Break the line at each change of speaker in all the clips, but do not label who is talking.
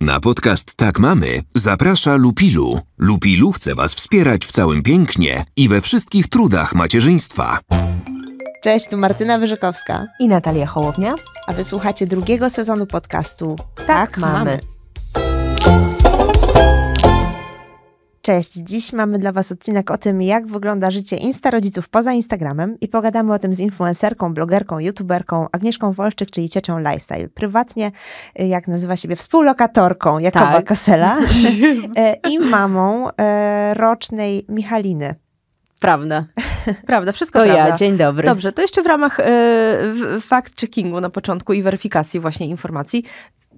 Na podcast Tak Mamy zaprasza Lupilu. Lupilu chce Was wspierać w całym pięknie i we wszystkich trudach macierzyństwa.
Cześć, tu Martyna Wyrzykowska i Natalia Hołownia, a wysłuchacie drugiego sezonu podcastu Tak, tak mamy. mamy. Cześć, dziś mamy dla Was odcinek o tym, jak wygląda życie Insta rodziców poza Instagramem i pogadamy o tym z influencerką, blogerką, youtuberką Agnieszką Wolszczyk, czyli ciocią Lifestyle. Prywatnie, y, jak nazywa siebie, współlokatorką Jakoba tak. Kosela y, i mamą y, rocznej Michaliny. Prawda. Prawda, wszystko to prawda. ja, dzień dobry. Dobrze, to jeszcze w ramach
fact-checkingu na początku i weryfikacji właśnie informacji.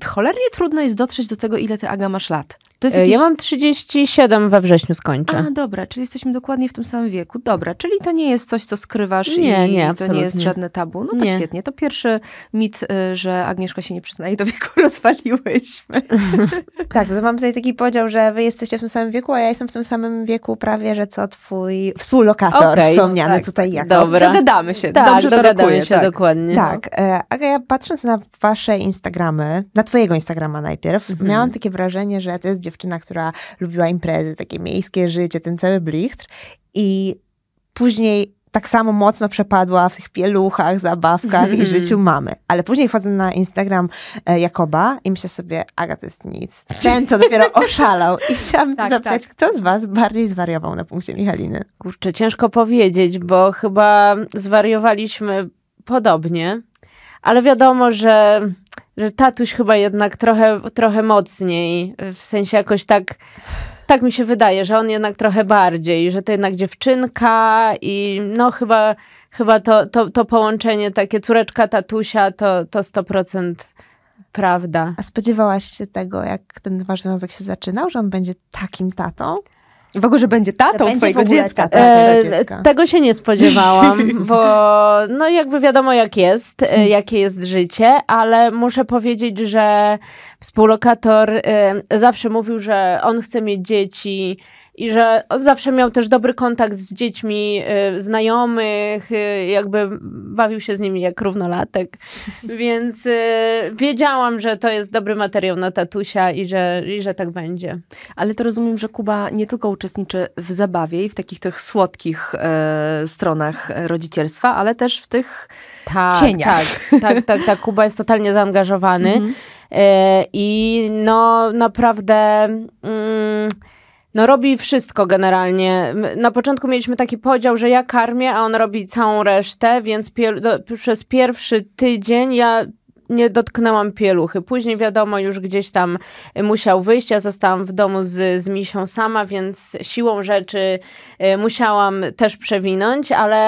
Cholernie trudno jest dotrzeć do tego, ile ty Aga masz lat. E, ja mam
37 we wrześniu skończę. A,
dobra, czyli jesteśmy dokładnie w tym samym wieku. Dobra, czyli to nie jest coś, co skrywasz nie, i nie, to nie jest żadne tabu. No to
nie. świetnie. To pierwszy mit, y, że Agnieszka się nie przyznaje do wieku rozwaliłyśmy. tak, to mam tutaj taki podział, że wy jesteście w tym samym wieku, a ja jestem w tym samym wieku prawie, że co twój współlokator okay, no wspomniany tak, tutaj tak. jako. Dobra. Dogadamy się. Tak, Dobrze dogadamy się, tak. dokładnie. Tak. E, Aga, ja patrząc na wasze Instagramy, na twojego Instagrama najpierw, mhm. miałam takie wrażenie, że to jest dziewczyna, która lubiła imprezy, takie miejskie życie, ten cały blichtr. I później tak samo mocno przepadła w tych pieluchach, zabawkach i mhm. życiu mamy. Ale później wchodzę na Instagram e, Jakoba i myślę sobie, Aga, to jest nic. Ten to dopiero oszalał. I chciałabym tak, zapytać, tak. kto z was bardziej zwariował na punkcie
Michaliny? Kurczę, ciężko powiedzieć, bo chyba zwariowaliśmy podobnie. Ale wiadomo, że że tatuś chyba jednak trochę, trochę mocniej, w sensie jakoś tak, tak mi się wydaje, że on jednak trochę bardziej, że to jednak dziewczynka i no chyba, chyba to, to, to połączenie takie córeczka tatusia to, to 100% prawda. A spodziewałaś się tego,
jak ten wasz związek się zaczynał, że on będzie takim tatą? W ogóle, że będzie tatą że twojego dziecka. E, dziecka. Tego
się nie spodziewałam, bo no jakby wiadomo jak jest, e, hmm. jakie jest życie, ale muszę powiedzieć, że współlokator e, zawsze mówił, że on chce mieć dzieci i że on zawsze miał też dobry kontakt z dziećmi y, znajomych, y, jakby bawił się z nimi jak równolatek, więc y, wiedziałam, że to jest dobry materiał na tatusia
i że, i że tak będzie. Ale to rozumiem, że Kuba nie tylko uczestniczy w zabawie i w takich tych słodkich e, stronach rodzicielstwa, ale też w tych tak, cieniach.
Tak, tak, tak, tak, Kuba jest totalnie zaangażowany mm -hmm. i no naprawdę... Mm, no robi wszystko generalnie. Na początku mieliśmy taki podział, że ja karmię, a on robi całą resztę, więc pier do, przez pierwszy tydzień ja nie dotknęłam pieluchy. Później wiadomo, już gdzieś tam musiał wyjść. Ja zostałam w domu z, z misią sama, więc siłą rzeczy y, musiałam też przewinąć, ale,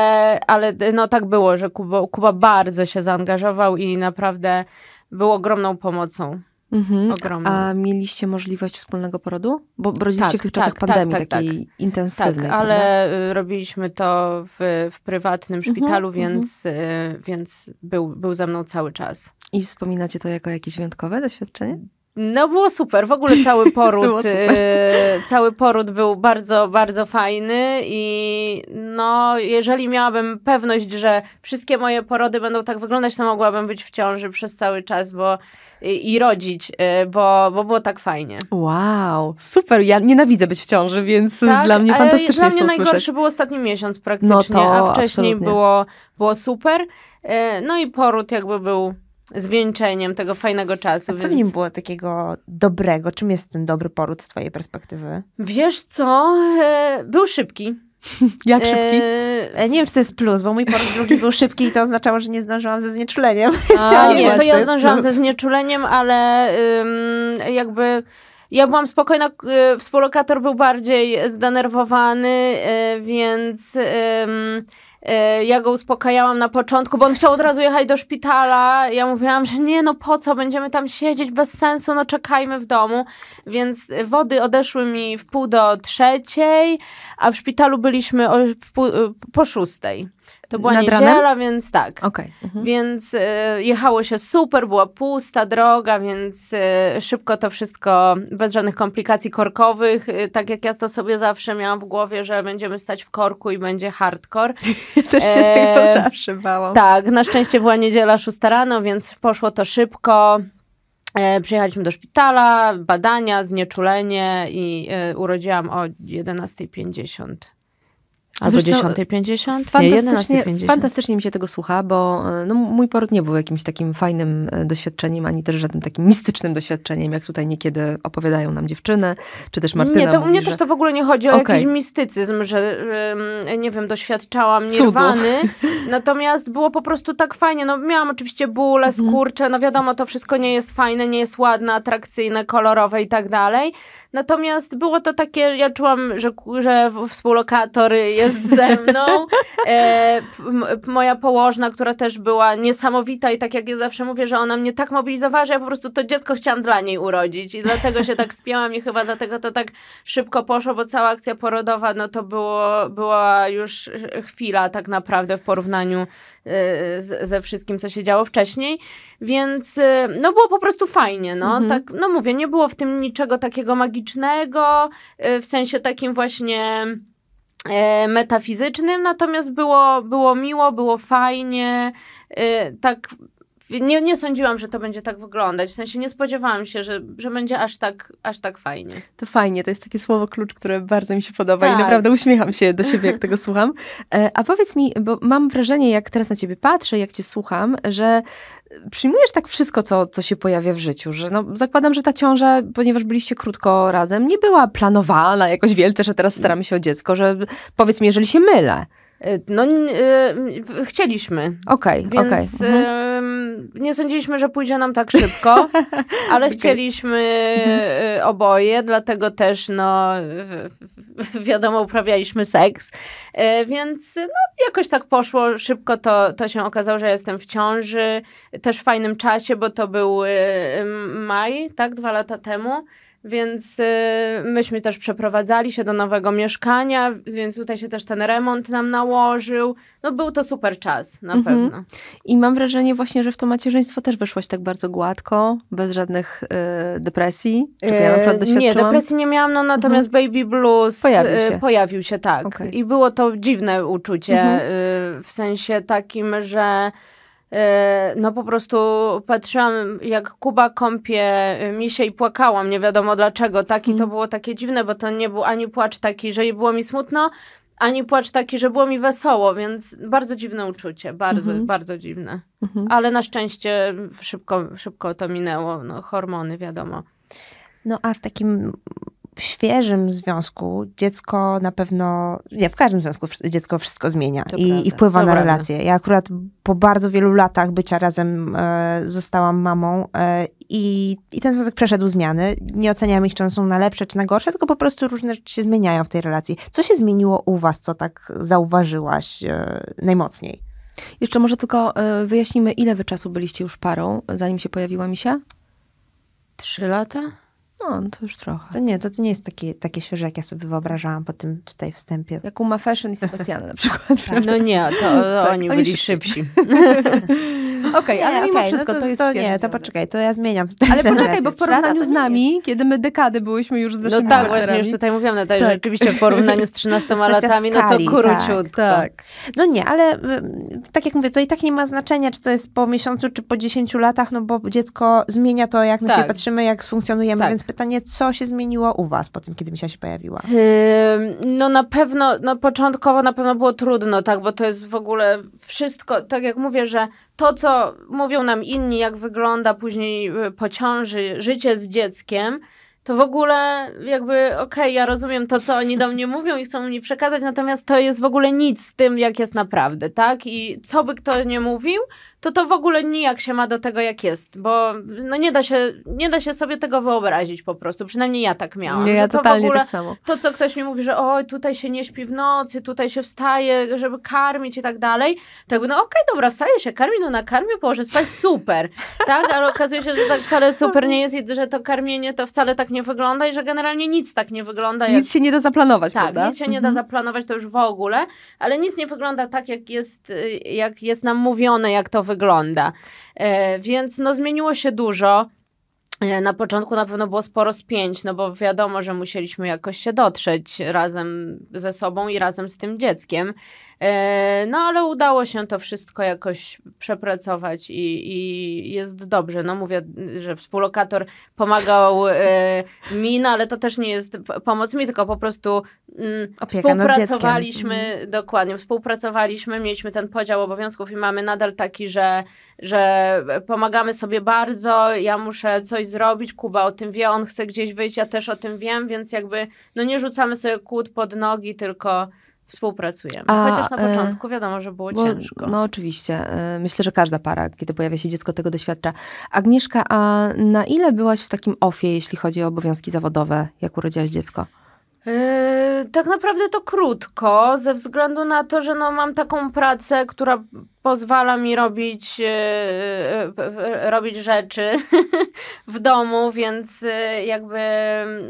ale no tak było, że Kuba, Kuba bardzo się zaangażował i naprawdę był ogromną pomocą. Mhm. Ogromny. A
mieliście możliwość wspólnego porodu? Bo rodziliście tak, w tych czasach tak, tak pandemii tak, takiej tak. intensywnej. Tak, ale
prawda? Y, robiliśmy to w, w prywatnym mhm, szpitalu, mhm, więc, y, więc
był, był ze mną cały czas. I wspominacie to jako jakieś wyjątkowe doświadczenie?
No było super, w ogóle cały poród, e, cały poród był bardzo, bardzo fajny i no jeżeli miałabym pewność, że wszystkie moje porody będą tak wyglądać, to mogłabym być w ciąży przez cały czas bo, i, rodzić, e, bo, bo było tak fajnie.
Wow, super, ja nienawidzę być w ciąży, więc tak, dla mnie fantastycznie Dla mnie
najgorszy słyszeć. był ostatni miesiąc no praktycznie, no to, a wcześniej było, było super, e, no i poród jakby był zwieńczeniem tego fajnego czasu. A co w nim było
takiego dobrego? Czym jest ten dobry poród z twojej perspektywy? Wiesz co? E, był szybki. Jak e, szybki? Eee... Nie wiem, czy to jest plus, bo mój poród drugi był szybki i to oznaczało, że nie zdążyłam ze znieczuleniem. A, nie, to ja zdążyłam ze
znieczuleniem, ale ym, jakby... Ja byłam spokojna, y, współlokator był bardziej zdenerwowany, y, więc... E, ja go uspokajałam na początku, bo on chciał od razu jechać do szpitala. Ja mówiłam, że nie, no po co, będziemy tam siedzieć bez sensu, no czekajmy w domu. Więc wody odeszły mi w pół do trzeciej, a w szpitalu byliśmy o, po szóstej. To była Nad niedziela, ranem? więc tak. Okay. Mhm. Więc y, jechało się super, była pusta droga, więc y, szybko to wszystko, bez żadnych komplikacji korkowych, y, tak jak ja to sobie zawsze miałam w głowie, że będziemy stać w korku i będzie hardcore.
Też się e, tego
zawsze bałam. Tak, na szczęście była niedziela 6 rano, więc poszło to szybko. E, przyjechaliśmy do szpitala, badania, znieczulenie i e, urodziłam o 11.50
Albo 10.50? Fantastycznie, 11.50. fantastycznie mi się tego słucha, bo e, no, mój poród nie był jakimś takim fajnym e, doświadczeniem, ani też żadnym takim mistycznym doświadczeniem, jak tutaj niekiedy opowiadają nam dziewczyny, czy też Martyna. Nie, to mówi, mnie że... też to w
ogóle nie chodzi o okay. jakiś mistycyzm, że nie wiem, doświadczałam nirwany, natomiast było po prostu tak fajnie, no miałam oczywiście bóle, mhm. skurcze, no wiadomo, to wszystko nie jest fajne, nie jest ładne, atrakcyjne, kolorowe i tak dalej, natomiast było to takie, ja czułam, że, że współlokator jest jest ze mną. E, moja położna, która też była niesamowita i tak jak ja zawsze mówię, że ona mnie tak mobilizowała, że ja po prostu to dziecko chciałam dla niej urodzić i dlatego się tak spięłam i chyba dlatego to tak szybko poszło, bo cała akcja porodowa no to było, była już chwila tak naprawdę w porównaniu e, ze wszystkim, co się działo wcześniej, więc e, no było po prostu fajnie, no mhm. tak, no mówię, nie było w tym niczego takiego magicznego, e, w sensie takim właśnie E, metafizycznym, natomiast było, było miło, było fajnie, e, tak nie, nie sądziłam, że to będzie tak wyglądać. W sensie nie spodziewałam się, że, że będzie aż tak, aż tak fajnie.
To fajnie, to jest takie słowo klucz, które bardzo mi się podoba tak. i naprawdę uśmiecham się do siebie, jak tego słucham. E, a powiedz mi, bo mam wrażenie, jak teraz na ciebie patrzę, jak cię słucham, że przyjmujesz tak wszystko, co, co się pojawia w życiu, że no, zakładam, że ta ciąża, ponieważ byliście krótko razem, nie była planowana jakoś wielce, że teraz staramy się o dziecko, że powiedz mi, jeżeli się mylę.
Y, no, yy, chcieliśmy.
Okej, okay, Więc okay.
Mhm. Yy, nie sądziliśmy, że pójdzie nam tak szybko, ale okay. chcieliśmy yy, oboje, dlatego też, no, wiadomo, uprawialiśmy seks. Y, więc no, jakoś tak poszło szybko, to, to się okazało, że jestem w ciąży, też w fajnym czasie, bo to był y, maj, tak, dwa lata temu. Więc y, myśmy też przeprowadzali się do nowego mieszkania, więc tutaj się też ten remont nam nałożył. No był to super czas, na mhm. pewno.
I mam wrażenie właśnie, że w to macierzyństwo też wyszłaś tak bardzo gładko, bez żadnych y, depresji, czego ja na przykład y, doświadczyłam. Nie, depresji nie
miałam, no natomiast mhm. baby blues y, pojawił się, pojawił się tak. Okay. I było to dziwne uczucie, mhm. y, w sensie takim, że E, no po prostu patrzyłam, jak Kuba kąpie e, misie i płakałam, nie wiadomo dlaczego. Tak i to mhm. było takie dziwne, bo to nie był ani płacz taki, że było mi smutno, ani płacz taki, że było mi wesoło, więc bardzo dziwne uczucie, bardzo, mhm. bardzo dziwne. Mhm. Ale na szczęście szybko, szybko to minęło, no, hormony wiadomo.
No a w takim świeżym związku dziecko na pewno, nie, w każdym związku dziecko wszystko zmienia i, i wpływa na relacje. Ja akurat po bardzo wielu latach bycia razem e, zostałam mamą e, i, i ten związek przeszedł zmiany. Nie oceniam ich, czy one są na lepsze, czy na gorsze, tylko po prostu różne rzeczy się zmieniają w tej relacji. Co się zmieniło u was, co tak zauważyłaś e, najmocniej?
Jeszcze może tylko e, wyjaśnimy,
ile wy czasu byliście już parą, zanim się pojawiła Misia? Trzy lata? No, to już trochę. To nie, to, to nie jest takie, takie świeże, jak ja sobie wyobrażałam po tym tutaj wstępie. Jak u Ma Fashion i Sebastiana na przykład. Tak. No nie, to, to tak, oni byli szybsi. Okej, okay, ale mimo okay, no wszystko no to, to, jest to Nie, to poczekaj, to ja zmieniam. Ale poczekaj, bo w porównaniu z nami, kiedy my dekady byłyśmy już z naszymi No tak, właśnie już tutaj mówiłam, Natalia, tak. rzeczywiście w porównaniu z 13 latami, no to tak, króciutko. Tak, tak. No nie, ale y, tak jak mówię, to i tak nie ma znaczenia, czy to jest po miesiącu, czy po 10 latach, no bo dziecko zmienia to, jak na tak. patrzymy, jak funkcjonujemy, tak. więc pytanie, co się zmieniło u was po tym, kiedy Misia się pojawiła?
no na pewno, no początkowo na pewno było trudno, tak, bo to jest w ogóle wszystko, tak jak mówię, że to, co mówią nam inni, jak wygląda później e, po ciąży życie z dzieckiem, to w ogóle jakby okej, okay, ja rozumiem to, co oni do mnie mówią i chcą mi przekazać, natomiast to jest w ogóle nic z tym, jak jest naprawdę, tak? I co by ktoś nie mówił, to to w ogóle nijak się ma do tego, jak jest, bo no nie, da się, nie da się sobie tego wyobrazić po prostu, przynajmniej ja tak miałam. Nie, ja to totalnie w ogóle, tak samo. To, co ktoś mi mówi, że oj, tutaj się nie śpi w nocy, tutaj się wstaje, żeby karmić i tak dalej, to jakby, no okej, okay, dobra, wstaje się, karmi, no na karmię położę spać, super, tak, ale okazuje się, że tak wcale super nie jest i że to karmienie to wcale tak nie wygląda i że generalnie nic tak nie wygląda. Jak... Nic się nie
da zaplanować, tak, prawda? nic się nie da mhm.
zaplanować, to już w ogóle, ale nic nie wygląda tak, jak jest, y, jak jest nam mówione, jak to wygląda. E, więc no, zmieniło się dużo. E, na początku na pewno było sporo spięć, no bo wiadomo, że musieliśmy jakoś się dotrzeć razem ze sobą i razem z tym dzieckiem. E, no ale udało się to wszystko jakoś przepracować i, i jest dobrze. No mówię, że współlokator pomagał e, mi, no ale to też nie jest pomoc mi, tylko po prostu mm, współpracowaliśmy, mhm. dokładnie, współpracowaliśmy, mieliśmy ten podział obowiązków i mamy nadal taki, że, że pomagamy sobie bardzo, ja muszę coś zrobić, Kuba o tym wie, on chce gdzieś wyjść, ja też o tym wiem, więc jakby no nie rzucamy sobie kłód pod nogi, tylko współpracujemy. A, Chociaż na e, początku e, wiadomo, że było bo, ciężko. No
oczywiście. E, myślę, że każda para, kiedy pojawia się dziecko, tego doświadcza. Agnieszka, a na ile byłaś w takim ofie, jeśli chodzi o obowiązki zawodowe, jak urodziłaś dziecko?
Yy, tak naprawdę to krótko, ze względu na to, że no, mam taką pracę, która pozwala mi robić, e, e, e, robić rzeczy w domu, więc jakby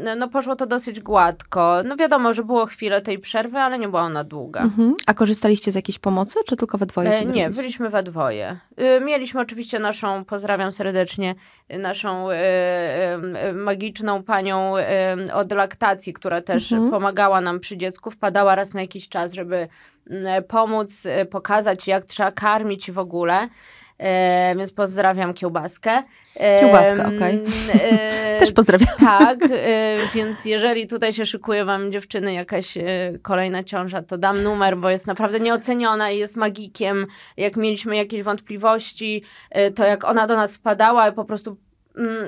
no, no poszło to dosyć gładko. No wiadomo, że było chwilę tej przerwy, ale nie była ona
długa. Mhm. A korzystaliście z jakiejś pomocy, czy tylko we dwoje? E, nie, byliśmy
we dwoje. Mieliśmy oczywiście naszą, pozdrawiam serdecznie, naszą magiczną panią od laktacji, która też mhm. pomagała nam przy dziecku, wpadała raz na jakiś czas, żeby E, pomóc e, pokazać, jak trzeba karmić w ogóle. E, więc pozdrawiam kiełbaskę. E, Kiełbaska, okej. Okay. E, Też pozdrawiam. Tak, więc jeżeli tutaj się szykuje wam dziewczyny jakaś kolejna ciąża, to dam numer, bo jest naprawdę nieoceniona i jest magikiem. Jak mieliśmy jakieś wątpliwości, to jak ona do nas wpadała, po prostu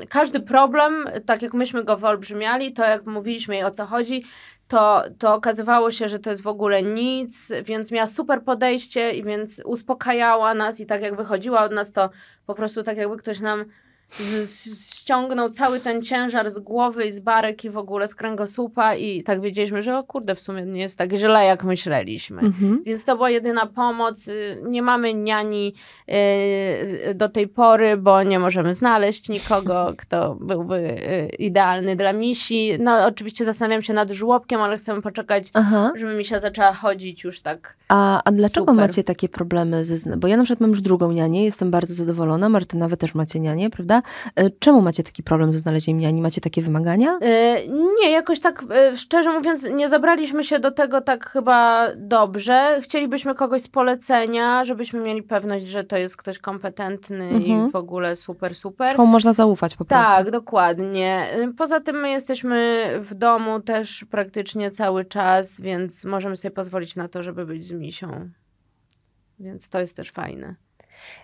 każdy problem, tak jak myśmy go wyolbrzymiali, to jak mówiliśmy jej o co chodzi, to, to okazywało się, że to jest w ogóle nic, więc miała super podejście i więc uspokajała nas i tak jak wychodziła od nas, to po prostu tak jakby ktoś nam z, z, ściągnął cały ten ciężar z głowy i z barek i w ogóle z kręgosłupa i tak wiedzieliśmy, że o kurde, w sumie nie jest tak źle, jak myśleliśmy. Mhm. Więc to była jedyna pomoc. Y, nie mamy niani y, do tej pory, bo nie możemy znaleźć nikogo, kto byłby y, idealny dla misi. No oczywiście zastanawiam się nad żłobkiem, ale chcemy poczekać, Aha. żeby misia zaczęła chodzić już tak
A, a dlaczego super. macie takie problemy? Ze, bo ja na przykład mam już drugą nianię, jestem bardzo zadowolona. Martyna, wy też macie nianię, prawda? prawda? E, czemu macie taki problem ze znalezieniem niani? Macie takie wymagania?
E, nie, jakoś tak e, szczerze mówiąc nie zabraliśmy się do tego tak chyba dobrze. Chcielibyśmy kogoś z polecenia, żebyśmy mieli pewność, że to jest ktoś kompetentny mhm. i w ogóle super, super. Komu
można zaufać po prostu. Tak,
dokładnie. Poza tym my jesteśmy w domu też praktycznie cały czas, więc możemy sobie pozwolić na to, żeby być z misią. Więc to jest też fajne.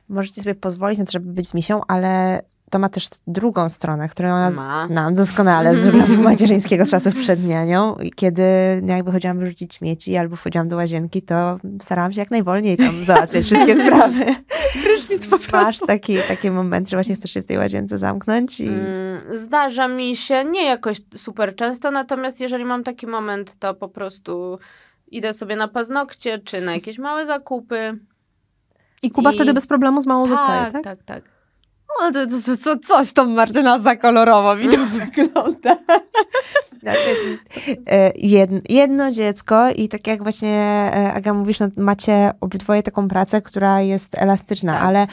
Możecie sobie pozwolić na to, żeby być z misią, ale to ma też drugą stronę, którą ja ma. znam doskonale z urlopu macierzyńskiego z czasów przed nianią. Kiedy no, jakby chodziłam wyrzucić śmieci albo chodziłam do łazienki, to starałam się jak najwolniej tam załatwiać wszystkie sprawy. Prysznic po prostu. Masz taki, taki moment, że właśnie chcesz się w tej łazience zamknąć? I... Mm,
zdarza mi się, nie jakoś super często, natomiast jeżeli mam taki moment, to po prostu idę sobie na paznokcie czy na jakieś małe zakupy.
I Kuba I... wtedy bez problemu z małą tak, zostaje, tak? Tak, tak. tak. No, to, to, to, coś tą Martyna za kolorowo mi to mm. wygląda.
Znaczy, e, jedno, dziecko i tak jak właśnie e, Aga mówisz, no, macie obydwoje taką pracę, która jest elastyczna, tak. ale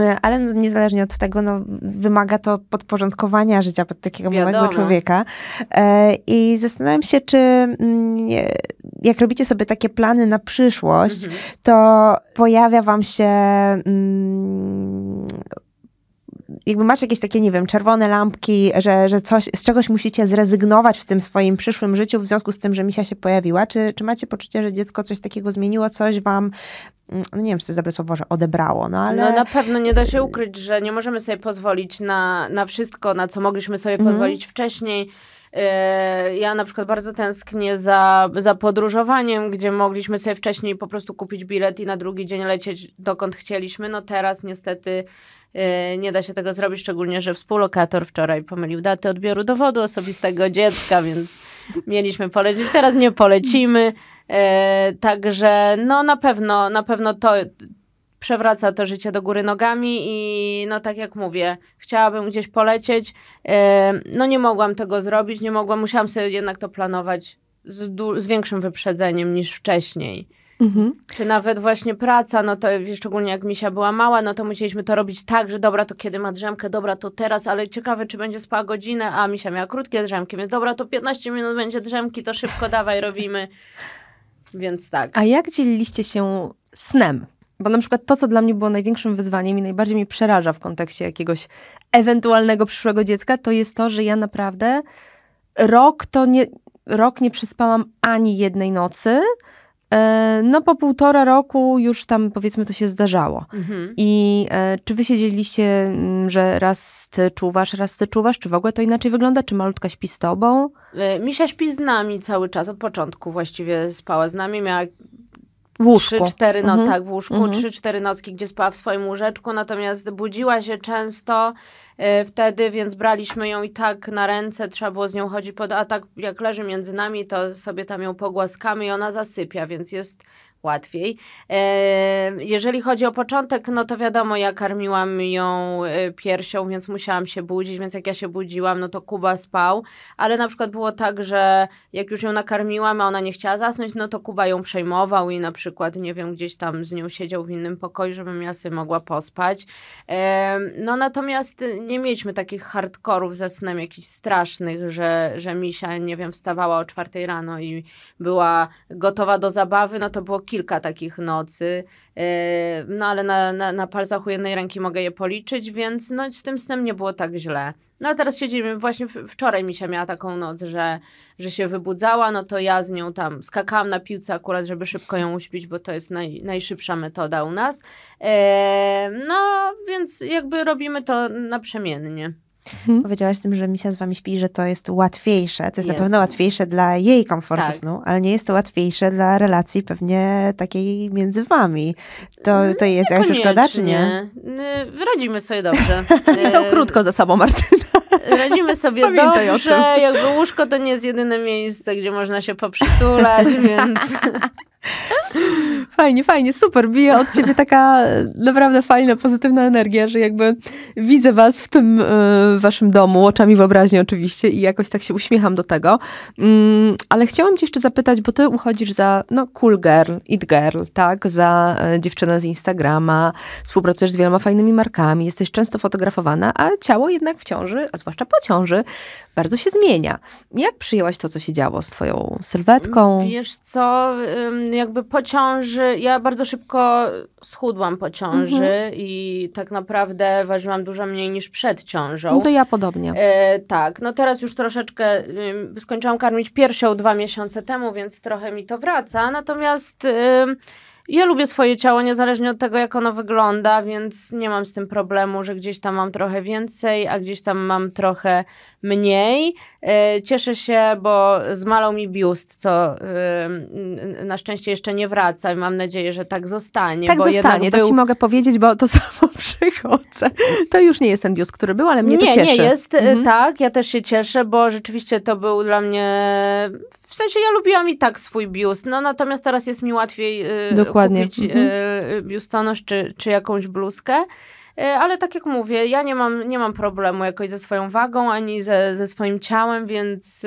e, ale no, niezależnie od tego, no, wymaga to podporządkowania życia pod takiego Wiadomo. małego człowieka. I zastanawiam się, czy mm, jak robicie sobie takie plany na przyszłość, mhm. to pojawia wam się mm, jakby masz jakieś takie, nie wiem, czerwone lampki, że, że coś, z czegoś musicie zrezygnować w tym swoim przyszłym życiu w związku z tym, że misia się pojawiła? Czy, czy macie poczucie, że dziecko coś takiego zmieniło, coś wam, no nie wiem, czy to jest dobre słowo, że odebrało, no ale... No na
pewno nie da się ukryć, że nie możemy sobie pozwolić na, na wszystko, na co mogliśmy sobie mhm. pozwolić wcześniej E, ja na przykład bardzo tęsknię za, za podróżowaniem, gdzie mogliśmy sobie wcześniej po prostu kupić bilet i na drugi dzień lecieć dokąd chcieliśmy. No teraz niestety e, nie da się tego zrobić, szczególnie, że współlokator wczoraj pomylił datę odbioru dowodu osobistego dziecka, więc mieliśmy polecieć, teraz nie polecimy. E, także no na pewno, na pewno to, przewraca to życie do góry nogami i no tak jak mówię, chciałabym gdzieś polecieć, e, no nie mogłam tego zrobić, nie mogłam, musiałam sobie jednak to planować z, z większym wyprzedzeniem niż wcześniej. Mhm. Czy nawet właśnie praca, no to szczególnie jak misia była mała, no to musieliśmy to robić tak, że dobra, to kiedy ma drzemkę, dobra, to teraz, ale ciekawe, czy będzie spała godzinę, a misia miała krótkie drzemki, więc dobra, to 15 minut będzie drzemki, to szybko dawaj, robimy.
Więc tak. A jak dzieliliście się snem? Bo na przykład to, co dla mnie było największym wyzwaniem i najbardziej mnie przeraża w kontekście jakiegoś ewentualnego przyszłego dziecka, to jest to, że ja naprawdę rok to nie, rok nie przespałam ani jednej nocy. E, no, po półtora roku już tam powiedzmy to się zdarzało. Mhm. I e, czy wy siedzieliście, mm, że raz ty czuwasz, raz ty czuwasz? Czy w ogóle to inaczej wygląda? Czy malutka śpi z tobą?
E, Misia śpi z nami cały czas, od początku właściwie spała z nami. Miała
w łóżku. Trzy, cztery, no mhm. tak, w łóżku, mhm.
cztery nocki, gdzie spała w swoim łóżeczku, natomiast budziła się często y, wtedy, więc braliśmy ją i tak na ręce, trzeba było z nią chodzić pod, a tak jak leży między nami, to sobie tam ją pogłaskamy i ona zasypia, więc jest łatwiej. E, jeżeli chodzi o początek, no to wiadomo, ja karmiłam ją e, piersią, więc musiałam się budzić, więc jak ja się budziłam, no to Kuba spał, ale na przykład było tak, że jak już ją nakarmiłam, a ona nie chciała zasnąć, no to Kuba ją przejmował i na przykład, nie wiem, gdzieś tam z nią siedział w innym pokoju, żebym ja sobie mogła pospać. E, no natomiast nie mieliśmy takich hardkorów ze snem jakichś strasznych, że, że misia, nie wiem, wstawała o czwartej rano i była gotowa do zabawy, no to było kilka takich nocy, e, no ale na, na, na palcach u jednej ręki mogę je policzyć, więc no z tym snem nie było tak źle. No a teraz siedzimy, właśnie wczoraj Misia miała taką noc, że, że się wybudzała, no to ja z nią tam skakałam na piłce akurat, żeby szybko ją uśpić, bo to jest naj, najszybsza metoda u nas. Eee, no więc jakby robimy to naprzemiennie.
Mhm. Powiedziałaś tym, że misia z wami śpi, że to jest łatwiejsze. To jest, jest. na pewno łatwiejsze dla jej komfortu tak. snu, ale nie jest to łatwiejsze dla relacji pewnie takiej między wami. To, mm, to jest jakaś szkoda, czy nie?
Y, radzimy sobie dobrze. Są
y, krótko za sobą, Martyna.
Y, radzimy sobie Pamiętaj dobrze. Jakby łóżko to nie jest jedyne miejsce, gdzie można się poprzytulać, więc...
Fajnie, fajnie, super. Bije od ciebie taka e, naprawdę fajna, pozytywna energia, że jakby widzę was w tym y, waszym domu, oczami wyobraźni oczywiście i jakoś tak się uśmiecham do tego. Mm, ale chciałam cię jeszcze zapytać, bo ty uchodzisz za no, cool girl, it girl, tak? Za y, dziewczynę z Instagrama, współpracujesz z wieloma fajnymi markami, jesteś często fotografowana, a ciało jednak w ciąży, a zwłaszcza po ciąży, bardzo się zmienia. Jak przyjęłaś to, co się działo z twoją sylwetką?
Wiesz co... Ym jakby po ciąży, ja bardzo szybko schudłam po ciąży mhm. i tak naprawdę ważyłam dużo mniej niż przed ciążą. No to
ja podobnie.
E, tak, no teraz już troszeczkę skończyłam karmić piersią dwa miesiące temu, więc trochę mi to wraca, natomiast... Ja lubię swoje ciało niezależnie od tego, jak ono wygląda, więc nie mam z tym problemu, że gdzieś tam mam trochę więcej, a gdzieś tam mam trochę mniej. E, cieszę się, bo zmalał mi biust, co e, na szczęście jeszcze nie wraca i mam nadzieję, że tak zostanie. Tak zostanie, był... to ci
mogę powiedzieć, bo to samo przychodzę. To już nie jest ten biust, który był, ale mnie nie, to cieszy. Nie, nie jest, e, mhm.
tak, ja też się cieszę, bo rzeczywiście to był dla mnie w sensie ja lubiłam i tak swój biust, no natomiast teraz jest mi łatwiej y, Dokładnie. kupić e, mhm. biustonosz czy, czy jakąś bluzkę. E, ale tak jak mówię, ja nie mam, nie mam problemu jakoś ze swoją wagą ani ze, ze swoim ciałem, więc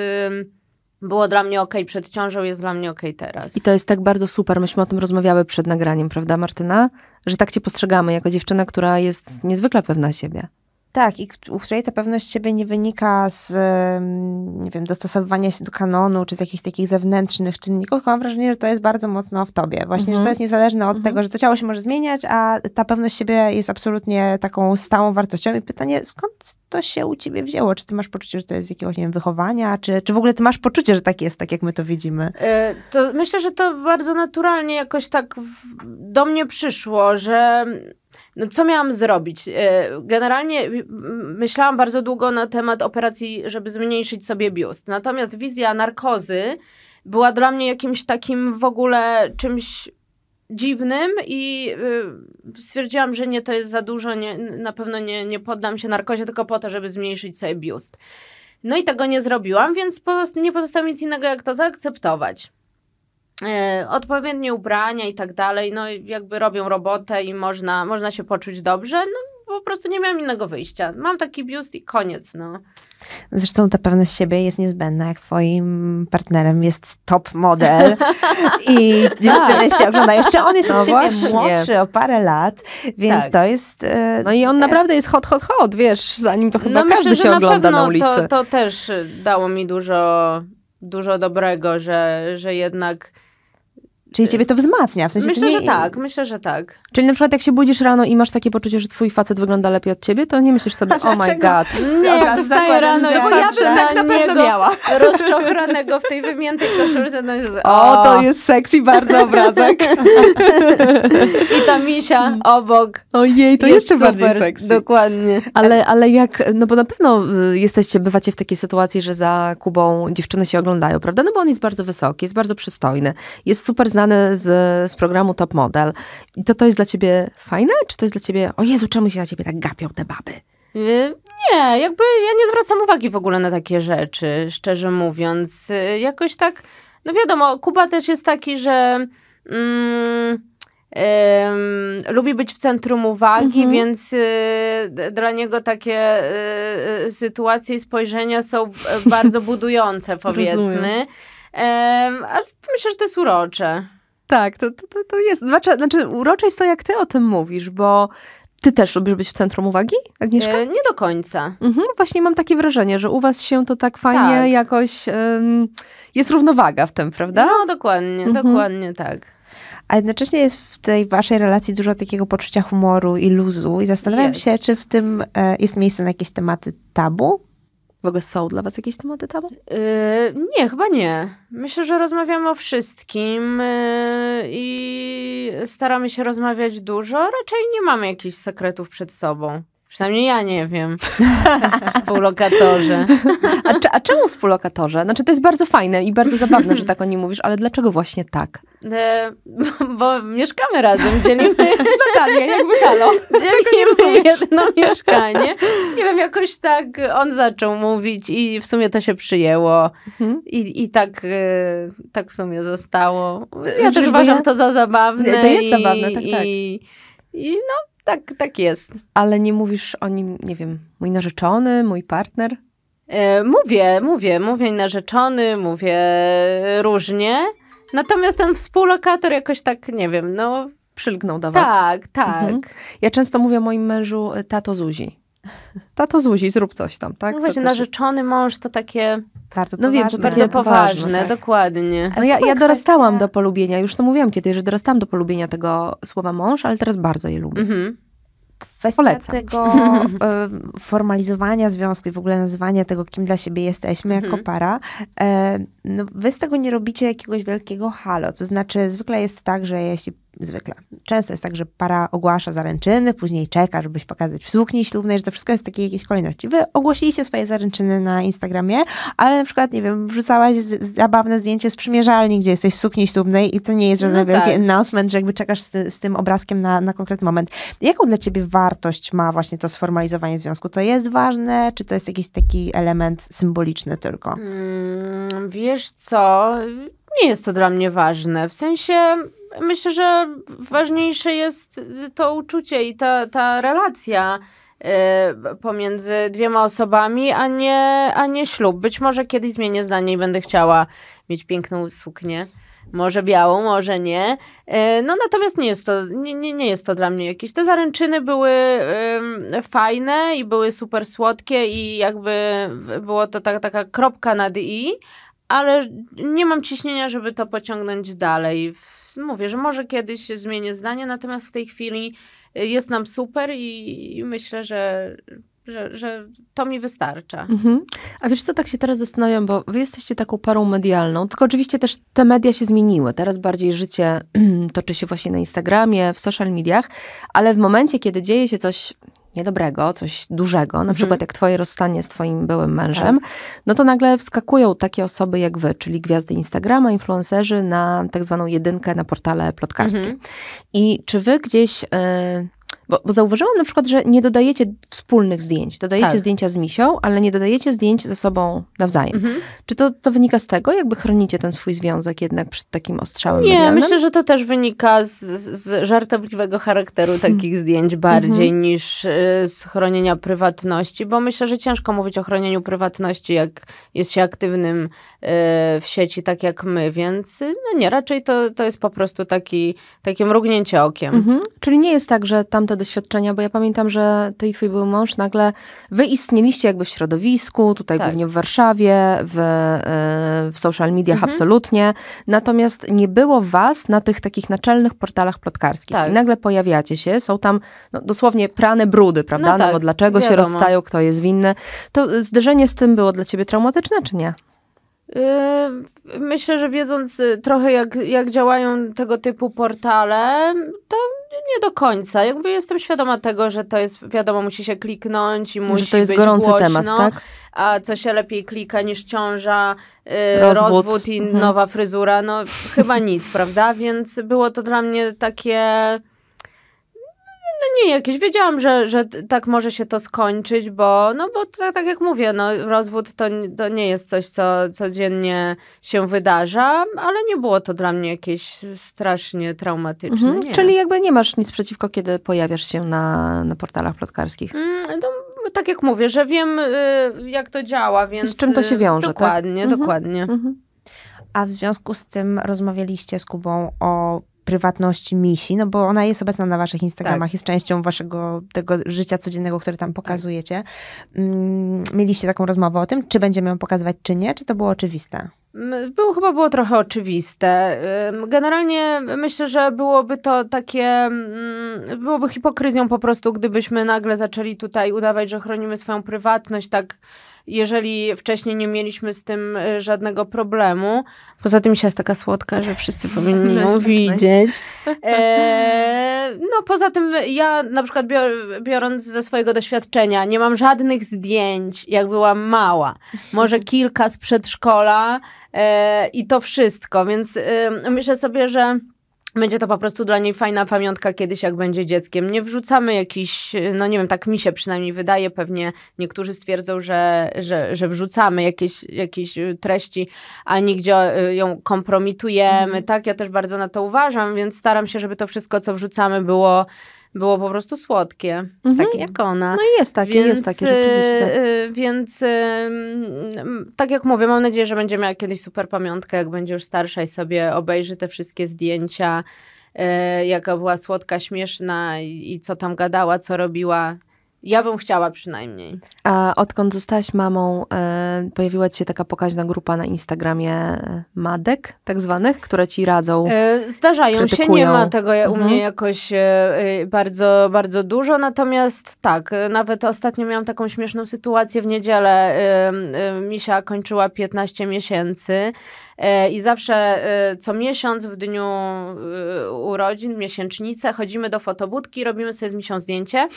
było dla mnie ok przed ciążą, jest dla mnie ok teraz.
I to jest tak bardzo super. Myśmy o tym rozmawiały przed nagraniem, prawda, Martyna? Że tak cię postrzegamy jako dziewczyna, która jest niezwykle pewna siebie.
Tak, i u której ta pewność siebie nie wynika z nie wiem, dostosowywania się do kanonu, czy z jakichś takich zewnętrznych czynników, tylko mam wrażenie, że to jest bardzo mocno w tobie. Właśnie, mm -hmm. że to mhm. jest niezależne od mm -hmm. tego, że to ciało się może zmieniać, a ta pewność siebie jest absolutnie taką stałą wartością. I pytanie, skąd to się u ciebie wzięło? Czy ty masz poczucie, że to jest z jakiegoś, nie wiem, wychowania? Czy, czy w ogóle ty masz poczucie, że tak jest, tak jak my to widzimy?
E, to myślę, że to bardzo naturalnie jakoś tak w, do mnie przyszło, że no co miałam zrobić? E, generalnie myślałam bardzo długo na temat operacji, żeby zmniejszyć sobie biust. Natomiast wizja narkozy była dla mnie jakimś takim w ogóle czymś dziwnym i e, stwierdziłam, że nie, to jest za dużo, nie, na pewno nie, nie poddam się narkozie tylko po to, żeby zmniejszyć sobie biust. No i tego nie zrobiłam, więc nie pozostało nic innego, jak to zaakceptować. E, odpowiednie ubrania i tak dalej, no jakby robią robotę i można, można się poczuć dobrze, no po prostu nie miałam innego wyjścia. Mam taki biust i koniec, no.
Zresztą ta pewność siebie jest niezbędna, jak twoim partnerem jest top model
i tak. dziewczyny się oglądają. Jeszcze on jest no od ciebie młodszy o
parę lat, więc tak. to jest...
E, no i on e, naprawdę jest hot, hot, hot, wiesz, zanim to chyba no każdy myślę, się ogląda na, na ulicy. To, to
też dało mi dużo, dużo dobrego, że, że jednak
Czyli ciebie to wzmacnia, w sensie Myślę, nie... że tak, myślę, że tak. Czyli na przykład jak się budzisz rano i masz takie poczucie, że twój facet wygląda lepiej od ciebie, to nie myślisz sobie, oh my god. Nie,
wstaję rano i bo ja bym tak na, pewno miała. Rozczochranego w tej wymiętej koszulce. Tak, o, to
jest sexy bardzo obrazek.
I ta misia obok.
Ojej, to jest jeszcze super, bardziej sexy. Dokładnie. Ale, ale jak, no bo na pewno y, jesteście, bywacie w takiej sytuacji, że za Kubą dziewczyny się oglądają, prawda? No bo on jest bardzo wysoki, jest bardzo przystojny, jest super znany znany z, z programu Top Model. I to, to jest dla ciebie fajne? Czy to jest dla ciebie, o Jezu, czemu się na ciebie tak gapią te baby?
Y, nie, jakby ja nie zwracam uwagi w ogóle na takie rzeczy, szczerze mówiąc. Y, jakoś tak, no wiadomo, Kuba też jest taki, że... Mm, Um, lubi być w centrum uwagi, mm -hmm. więc y, dla niego takie y, y, sytuacje i spojrzenia są e, bardzo budujące, powiedzmy. Rozumiem ale myślę, że to jest urocze.
Tak, to, to, to jest. Znaczy, znaczy, urocze jest to, jak ty o tym mówisz, bo ty też lubisz być w centrum uwagi, Agnieszka? E, nie do końca. Mhm, właśnie mam takie wrażenie, że u was się to tak
fajnie tak. jakoś... jest równowaga w tym, prawda? No,
dokładnie, mhm. dokładnie
tak. A jednocześnie jest w tej waszej relacji dużo takiego poczucia humoru i luzu i zastanawiam jest. się, czy w tym e, jest miejsce na jakieś tematy tabu? W ogóle są dla Was jakieś tematy tabu?
Yy, nie, chyba nie. Myślę, że rozmawiamy o wszystkim yy, i staramy się rozmawiać dużo. Raczej nie mamy jakichś sekretów przed sobą. Przynajmniej ja nie wiem. współlokatorze.
A, cze, a, czemu współlokatorze? Znaczy, to jest bardzo fajne i bardzo zabawne, że tak o nim mówisz, ale dlaczego właśnie tak?
E, bo, bo, mieszkamy razem, dzielimy... Natalia, jakby halo. Dzielimy jedno mieszkanie. Nie wiem, jakoś tak on zaczął mówić i w sumie to się przyjęło. Mhm. I, i tak, e, tak w sumie zostało. Ja też uważam ja... to za
zabawne. To jest i, zabawne, tak, i, tak. I no tak, tak jest. Ale nie mówisz o nim, nie wiem, mój narzeczony, mój partner? E, mówię,
mówię, mówię narzeczony, mówię różnie. Natomiast ten współlokator jakoś tak, nie wiem, no. Przylgnął do was. Tak, tak. Mhm.
Ja często mówię o moim mężu e, tato Zuzi. Tato Zuzi, zrób coś tam, tak? No właśnie, to
narzeczony jest... mąż to takie...
Bardzo no poważne. bardzo poważne, poważne tak.
dokładnie. No ja, ja dorastałam
do polubienia, już to mówiłam kiedyś, że dorastałam do polubienia tego słowa mąż, ale teraz bardzo je lubię. Mhm kwestia Polecam. tego
y, formalizowania związku i w ogóle nazywania tego, kim dla siebie jesteśmy mhm. jako para, y, no, wy z tego nie robicie jakiegoś wielkiego halo. To znaczy, zwykle jest tak, że jeśli zwykle. Często jest tak, że para ogłasza zaręczyny, później czeka, żebyś pokazać w sukni ślubnej, że to wszystko jest w takiej jakiejś kolejności. Wy ogłosiliście swoje zaręczyny na Instagramie, ale na przykład, nie wiem, wrzucałaś zabawne zdjęcie z przymierzalni, gdzie jesteś w sukni ślubnej i to nie jest żaden no wielki tak. announcement, że jakby czekasz z, z, tym obrazkiem na, na konkretny moment. Jaką dla ciebie wartość wartość ma właśnie to sformalizowanie związku? To jest ważne, czy to jest jakiś taki element symboliczny tylko?
Mm, wiesz co, nie jest to dla mnie ważne. W sensie myślę, że ważniejsze jest to uczucie i ta, ta relacja e, pomiędzy dwiema osobami, a nie, a nie ślub. Być może kiedyś zmienię zdanie i będę chciała mieć piękną suknię może białą, może nie. E, no natomiast nie jest to, nie, nie, nie jest to dla mnie jakieś. Te zaręczyny były um, fajne i były super słodkie i jakby było to tak, taka kropka nad i, ale nie mam ciśnienia, żeby to pociągnąć dalej. Mówię, że może kiedyś zmienię zdanie, natomiast w tej chwili e, jest nam super i, i myślę, że że, że to mi wystarcza. Mhm.
A wiesz co, tak się teraz zastanawiam, bo wy jesteście taką parą medialną, tylko oczywiście też te media się zmieniły. Teraz bardziej życie toczy się właśnie na Instagramie, w social mediach, ale w momencie, kiedy dzieje się coś niedobrego, coś dużego, na mhm. przykład jak twoje rozstanie z twoim byłym mężem, tak. no to nagle wskakują takie osoby jak wy, czyli gwiazdy Instagrama, influencerzy na tak zwaną jedynkę na portale plotkarskie. Mhm. I czy wy gdzieś... Y, bo, bo, zauważyłam na przykład, że nie dodajecie wspólnych zdjęć. Dodajecie tak. zdjęcia z misią, ale nie dodajecie zdjęć ze sobą nawzajem. Mhm. Czy to, to wynika z tego, jakby chronicie ten swój związek jednak przed takim ostrzałem? Nie, medialnym? myślę,
że to też wynika z, z żartobliwego charakteru hmm. takich zdjęć bardziej mhm. niż y, z chronienia prywatności, bo myślę, że ciężko mówić o chronieniu prywatności, jak jest się aktywnym y, w sieci, tak jak my, więc no nie, raczej to, to jest po prostu taki, takie mrugnięcie okiem. Mhm.
Czyli nie jest tak, że tamte te doświadczenia, bo ja pamiętam, że ty i twój były mąż nagle wy istnieliście jakby w środowisku, tutaj tak. głównie w Warszawie, w, e, w social mediach mhm. absolutnie, natomiast nie było was na tych takich naczelnych portalach plotkarskich. Tak. I nagle pojawiacie się, są tam no, dosłownie prane brudy, prawda? No, tak. no bo tak, dlaczego Wiadomo. się rozstają, kto jest winny. To zderzenie z tym było dla ciebie traumatyczne, czy nie?
Yy, myślę, że wiedząc y, trochę jak, jak działają tego typu portale, to nie do końca. Jakby jestem świadoma tego, że to jest, wiadomo, musi się kliknąć i musi że to jest być gorący głośno, temat, tak? A co się lepiej klika niż ciąża, y, rozwód. rozwód. i mhm. nowa fryzura, no chyba nic, prawda? Więc było to dla mnie takie no nie jakieś. Wiedziałam, że, że tak może się to skończyć, bo, no bo to, tak, tak jak mówię, no, rozwód to, to nie jest coś, co codziennie się wydarza, ale nie było to dla mnie jakieś strasznie traumatyczne. Mhm. Czyli
jakby nie masz nic przeciwko, kiedy pojawiasz się na, na portalach
plotkarskich?
Mm, no, tak jak mówię, że wiem y, jak to działa, więc... Z czym to się y, wiąże, Dokładnie, tak? dokładnie. Mhm.
Mhm. A w związku z tym rozmawialiście z Kubą o prywatności misi, no bo ona jest obecna na waszych Instagramach, tak. jest częścią waszego tego życia codziennego, które tam tak. pokazujecie. Tak. Mieliście taką rozmowę o tym, czy będziemy ją pokazywać, czy nie, czy to było oczywiste?
Mm, było, chyba było trochę oczywiste. Generalnie myślę, że byłoby to takie, mm, byłoby hipokryzją po prostu, gdybyśmy nagle zaczęli tutaj udawać, że chronimy swoją prywatność, tak jeżeli wcześniej nie mieliśmy z tym e, żadnego problemu. Poza tym się jest taka słodka, że wszyscy powinni no, ją widzieć. E, no poza tym ja na przykład bior, biorąc ze swojego doświadczenia, nie mam żadnych zdjęć, jak byłam mała. Może kilka z przedszkola e, i to wszystko, więc e, myślę sobie, że będzie to po prostu dla niej fajna pamiątka kiedyś, jak będzie dzieckiem. Nie wrzucamy jakiś, no nie wiem, tak mi się przynajmniej wydaje, pewnie niektórzy stwierdzą, że, że, że wrzucamy jakieś, jakieś y, treści, a nigdzie y, ją kompromitujemy, mm. tak? Ja też bardzo na to uważam, więc staram się, żeby to wszystko, co wrzucamy, było było po prostu słodkie, mhm. takie jak ona. No i jest takie, więc, jest takie rzeczywiście. Y, y, więc y, mm, tak jak mówię, mam nadzieję, że będzie miała kiedyś super pamiątkę, jak będzie już starsza i sobie obejrzy te wszystkie zdjęcia, jaka była słodka, śmieszna i, i co tam gadała, co robiła ja bym chciała przynajmniej.
A odkąd zostałaś mamą, e, pojawiła ci się taka pokaźna grupa na Instagramie e, madek, tak zwanych, które ci radzą. E,
zdarzają krytykują. się, nie ma tego mhm. u mnie jakoś e, bardzo, bardzo dużo, natomiast tak, nawet ostatnio miałam taką śmieszną sytuację w niedzielę. Misia kończyła 15 miesięcy. I zawsze co miesiąc w dniu urodzin, w miesięcznicę, chodzimy do fotobudki, robimy sobie z misią zdjęcie.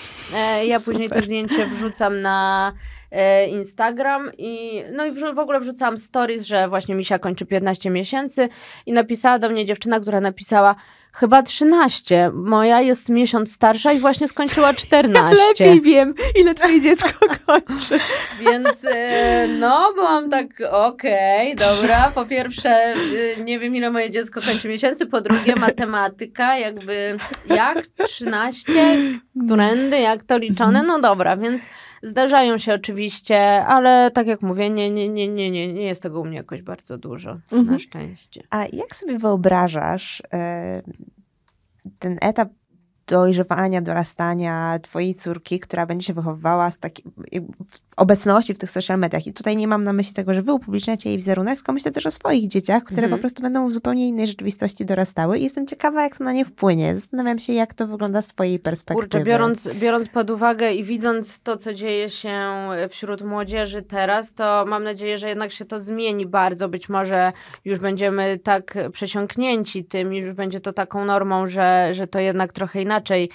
Ja później to zdjęcie wrzucam na e, Instagram i no i w, w ogóle wrzucam stories, że właśnie Misia kończy 15 miesięcy i napisała do mnie dziewczyna, która napisała chyba 13. Moja jest miesiąc starsza i właśnie skończyła 14. Lepiej wiem, ile twoje dziecko kończy. Więc e, no, byłam tak, okej, okay, dobra. Po pierwsze, y, nie wiem, ile moje dziecko kończy miesięcy. Po drugie, matematyka, jakby jak 13? którędy, jak to liczone, mhm. no dobra, więc zdarzają się oczywiście, ale tak jak mówię, nie, nie, nie, nie, nie, nie jest tego u mnie jakoś bardzo dużo,
mhm. na szczęście. A jak sobie wyobrażasz e, ten etap dojrzewania, dorastania twojej córki, która będzie się wychowywała z takim, obecności w tych social mediach. I tutaj nie mam na myśli tego, że wy upubliczniacie jej wizerunek, tylko myślę też o swoich dzieciach, które mhm. po prostu będą w zupełnie innej rzeczywistości dorastały i jestem ciekawa, jak to na nie wpłynie. Zastanawiam się, jak to wygląda z twojej perspektywy. Kurczę, biorąc,
biorąc pod uwagę i widząc to, co dzieje się wśród młodzieży teraz, to mam nadzieję, że jednak się to zmieni bardzo. Być może już będziemy tak przesiąknięci tym, już będzie to taką normą, że, że to jednak trochę inaczej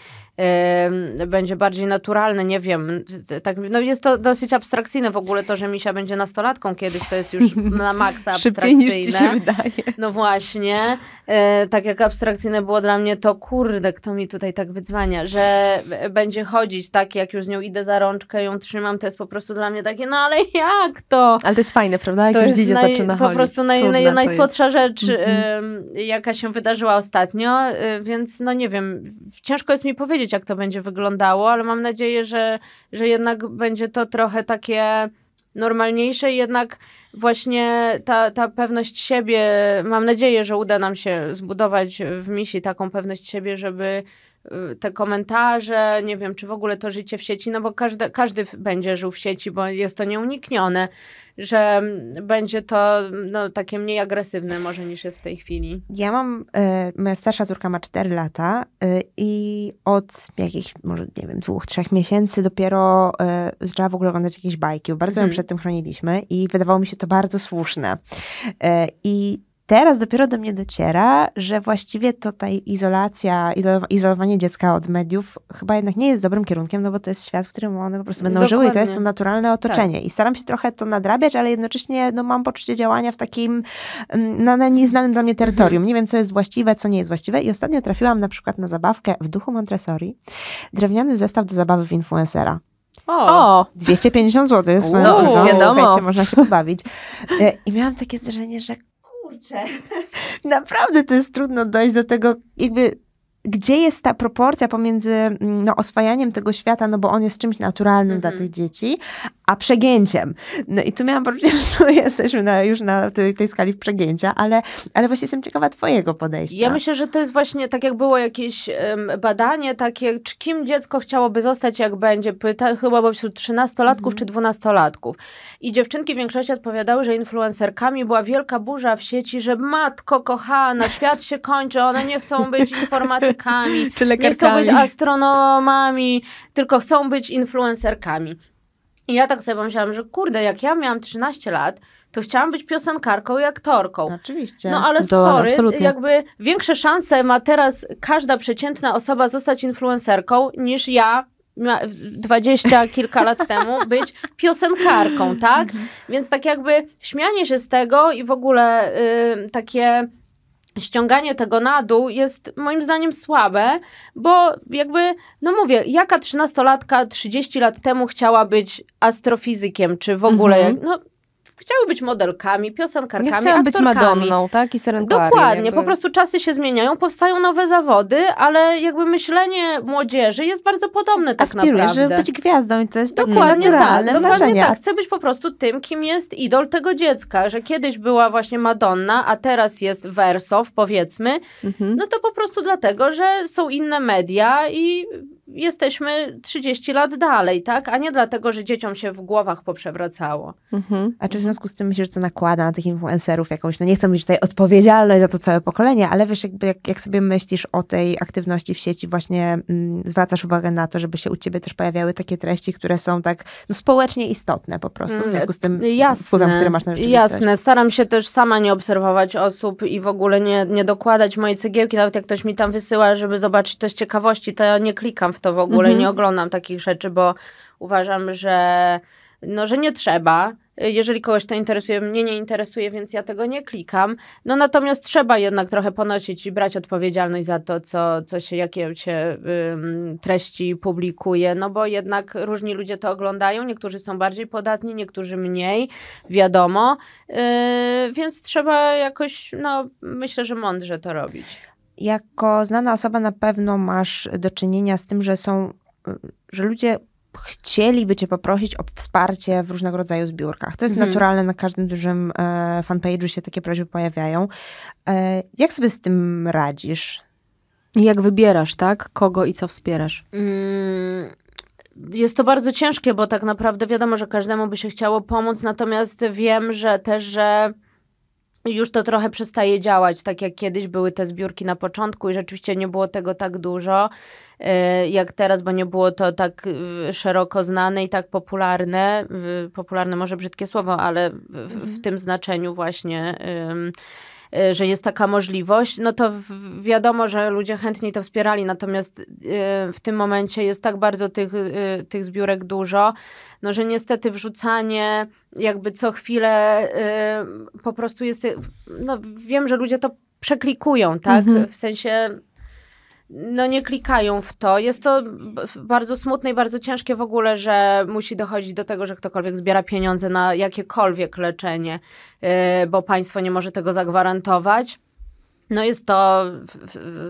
będzie bardziej naturalny, nie wiem. Tak, no jest to dosyć abstrakcyjne w ogóle to, że Misia będzie nastolatką kiedyś, to jest już na maksa abstrakcyjne. Szybciej niż ci się wydaje. No właśnie. E, tak jak abstrakcyjne było dla mnie to, kurde, kto mi tutaj tak wyzwania, że będzie chodzić tak, jak już z nią idę za rączkę, ją trzymam, to jest po prostu dla mnie takie, no ale jak
to? Ale to jest fajne, prawda? Jak to już jest dzidzie naj, zaczyna po Po prostu naj, naj, najsłodsza
rzecz, mm -hmm. jaka się wydarzyła ostatnio, e, więc no nie wiem, ciężko jest mi powiedzieć, jak to będzie wyglądało, ale mam nadzieję, że, że jednak będzie to trochę takie normalniejsze, jednak właśnie ta, ta pewność siebie, mam nadzieję, że uda nam się zbudować w misji taką pewność siebie, żeby Y, te komentarze, nie wiem, czy w ogóle to życie w sieci, no bo każdy, każdy będzie żył w sieci, bo jest to nieuniknione, że będzie to no, takie mniej agresywne może niż jest w tej chwili.
Ja mam, y, moja starsza córka ma 4 lata y, i od jakichś, może nie wiem, dwóch, trzech miesięcy dopiero y, zaczęła w ogóle oglądać jakieś bajki, bo bardzo hmm. ją mhm. przed tym chroniliśmy i wydawało mi się to bardzo słuszne. Y, I teraz dopiero do mnie dociera, że właściwie to ta izolacja, izolowanie dziecka od mediów chyba jednak nie jest dobrym kierunkiem, no bo to jest świat, w którym one po prostu będą Dokładnie. żyły i to jest to naturalne otoczenie. Tak. I staram się trochę to nadrabiać, ale jednocześnie no, mam poczucie działania w takim mm, na, nieznanym dla mnie terytorium. Mhm. Nie wiem, co jest właściwe, co nie jest właściwe. I ostatnio trafiłam na przykład na zabawkę w duchu Montessori, drewniany zestaw do zabawy w influencera. O! 250 zł. Swoją no, wiadomo. można się pobawić. E, I miałam takie zdarzenie, że kurczę. Naprawdę to jest trudno dojść do tego, jakby gdzie jest ta proporcja pomiędzy mm, no, oswajaniem tego świata, no bo on jest czymś naturalnym mm -hmm. dla mhm. tych dzieci, a przegięciem. No i tu miałam poczucie, że jesteśmy na, już na tej, tej, skali przegięcia, ale, ale właśnie jestem ciekawa twojego podejścia. Ja myślę,
że to jest właśnie tak jak było jakieś um, badanie takie, czy kim dziecko chciałoby zostać jak będzie, pyta, chyba bo wśród 13-latków mhm. czy 12-latków. I dziewczynki w większości odpowiadały, że influencerkami była wielka burza w sieci, że matko kochana, świat się kończy, one nie chcą być informatykami, nie chcą być astronomami, tylko chcą być influencerkami. I ja tak sobie pomyślałam, że kurde, jak ja miałam 13 lat, to chciałam być piosenkarką i aktorką. Oczywiście. No ale Dole, sorry, absolutnie. jakby większe szanse ma teraz każda przeciętna osoba zostać influencerką niż ja dwadzieścia kilka lat temu być piosenkarką, tak? Mhm. Więc tak jakby śmianie się z tego i w ogóle y, takie ściąganie tego na dół jest moim zdaniem słabe, bo jakby, no mówię, jaka trzynastolatka 30 lat temu chciała być astrofizykiem, czy w ogóle, mhm. no Chciały być modelkami, piosenkarkami, Nie chciałam być Madonną,
tak? I serentuarium. Dokładnie, jakby. po
prostu czasy się zmieniają, powstają nowe zawody, ale jakby myślenie młodzieży jest bardzo podobne tak Aspirujesz, naprawdę. żeby być
gwiazdą i to jest dokładnie tak, dokładnie marzenia. tak.
Chcę być po prostu tym, kim jest idol tego dziecka, że kiedyś była właśnie Madonna, a teraz jest Wersow, powiedzmy, mhm. no to po prostu dlatego, że są inne media i jesteśmy 30 lat dalej, tak? A nie dlatego, że dzieciom się w głowach poprzewracało.
Mhm. A czy w związku z tym myślisz, że to nakłada na tych influencerów jakąś, no nie chcę mieć tutaj odpowiedzialność za to całe pokolenie, ale wiesz, jakby jak, jak sobie myślisz o tej aktywności w sieci, właśnie mm, zwracasz uwagę na to, żeby się u ciebie też pojawiały takie treści, które są tak no, społecznie istotne po prostu, w związku z tym mm, jasne, wpływem, który masz na rzeczywistość. Jasne,
staram się też sama nie obserwować osób i w ogóle nie, nie dokładać mojej cegiełki, nawet jak ktoś mi tam wysyła, żeby zobaczyć coś ciekawości, to ja nie klikam w to w ogóle, mhm. nie oglądam takich rzeczy, bo uważam, że, no, że nie trzeba. Jeżeli kogoś to interesuje, mnie nie interesuje, więc ja tego nie klikam. No natomiast trzeba jednak trochę ponosić i brać odpowiedzialność za to, co, co się, jakie się ym, treści publikuje, no bo jednak różni ludzie to oglądają, niektórzy są bardziej podatni, niektórzy mniej, wiadomo, yy, więc trzeba jakoś, no myślę, że mądrze to robić
jako znana osoba na pewno masz do czynienia z tym, że są, że ludzie chcieliby cię poprosić o wsparcie w różnego rodzaju zbiórkach. To jest mhm. naturalne, na każdym dużym e, fanpage'u się takie prośby pojawiają. E, jak sobie z tym radzisz? Jak wybierasz, tak? Kogo i co wspierasz?
Mm, jest to bardzo ciężkie, bo tak naprawdę wiadomo, że każdemu by się chciało pomóc, natomiast wiem, że też, że już to trochę przestaje działać, tak jak kiedyś były te zbiórki na początku i rzeczywiście nie było tego tak dużo e, jak teraz, bo nie było to tak e, szeroko znane i tak popularne. Popularne może brzydkie słowo, ale w, w mhm. tym znaczeniu właśnie. Y, że jest taka możliwość, no to wiadomo, że ludzie chętniej to wspierali, natomiast y, w tym momencie jest tak bardzo tych, y, tych zbiórek dużo, no że niestety wrzucanie jakby co chwilę po prostu jest, no wiem, że ludzie to przeklikują, tak, mhm. w sensie no nie klikają w to. Jest to bardzo smutne i bardzo ciężkie w ogóle, że musi dochodzić do tego, że ktokolwiek zbiera pieniądze na jakiekolwiek leczenie, y, bo państwo nie może tego zagwarantować. No jest to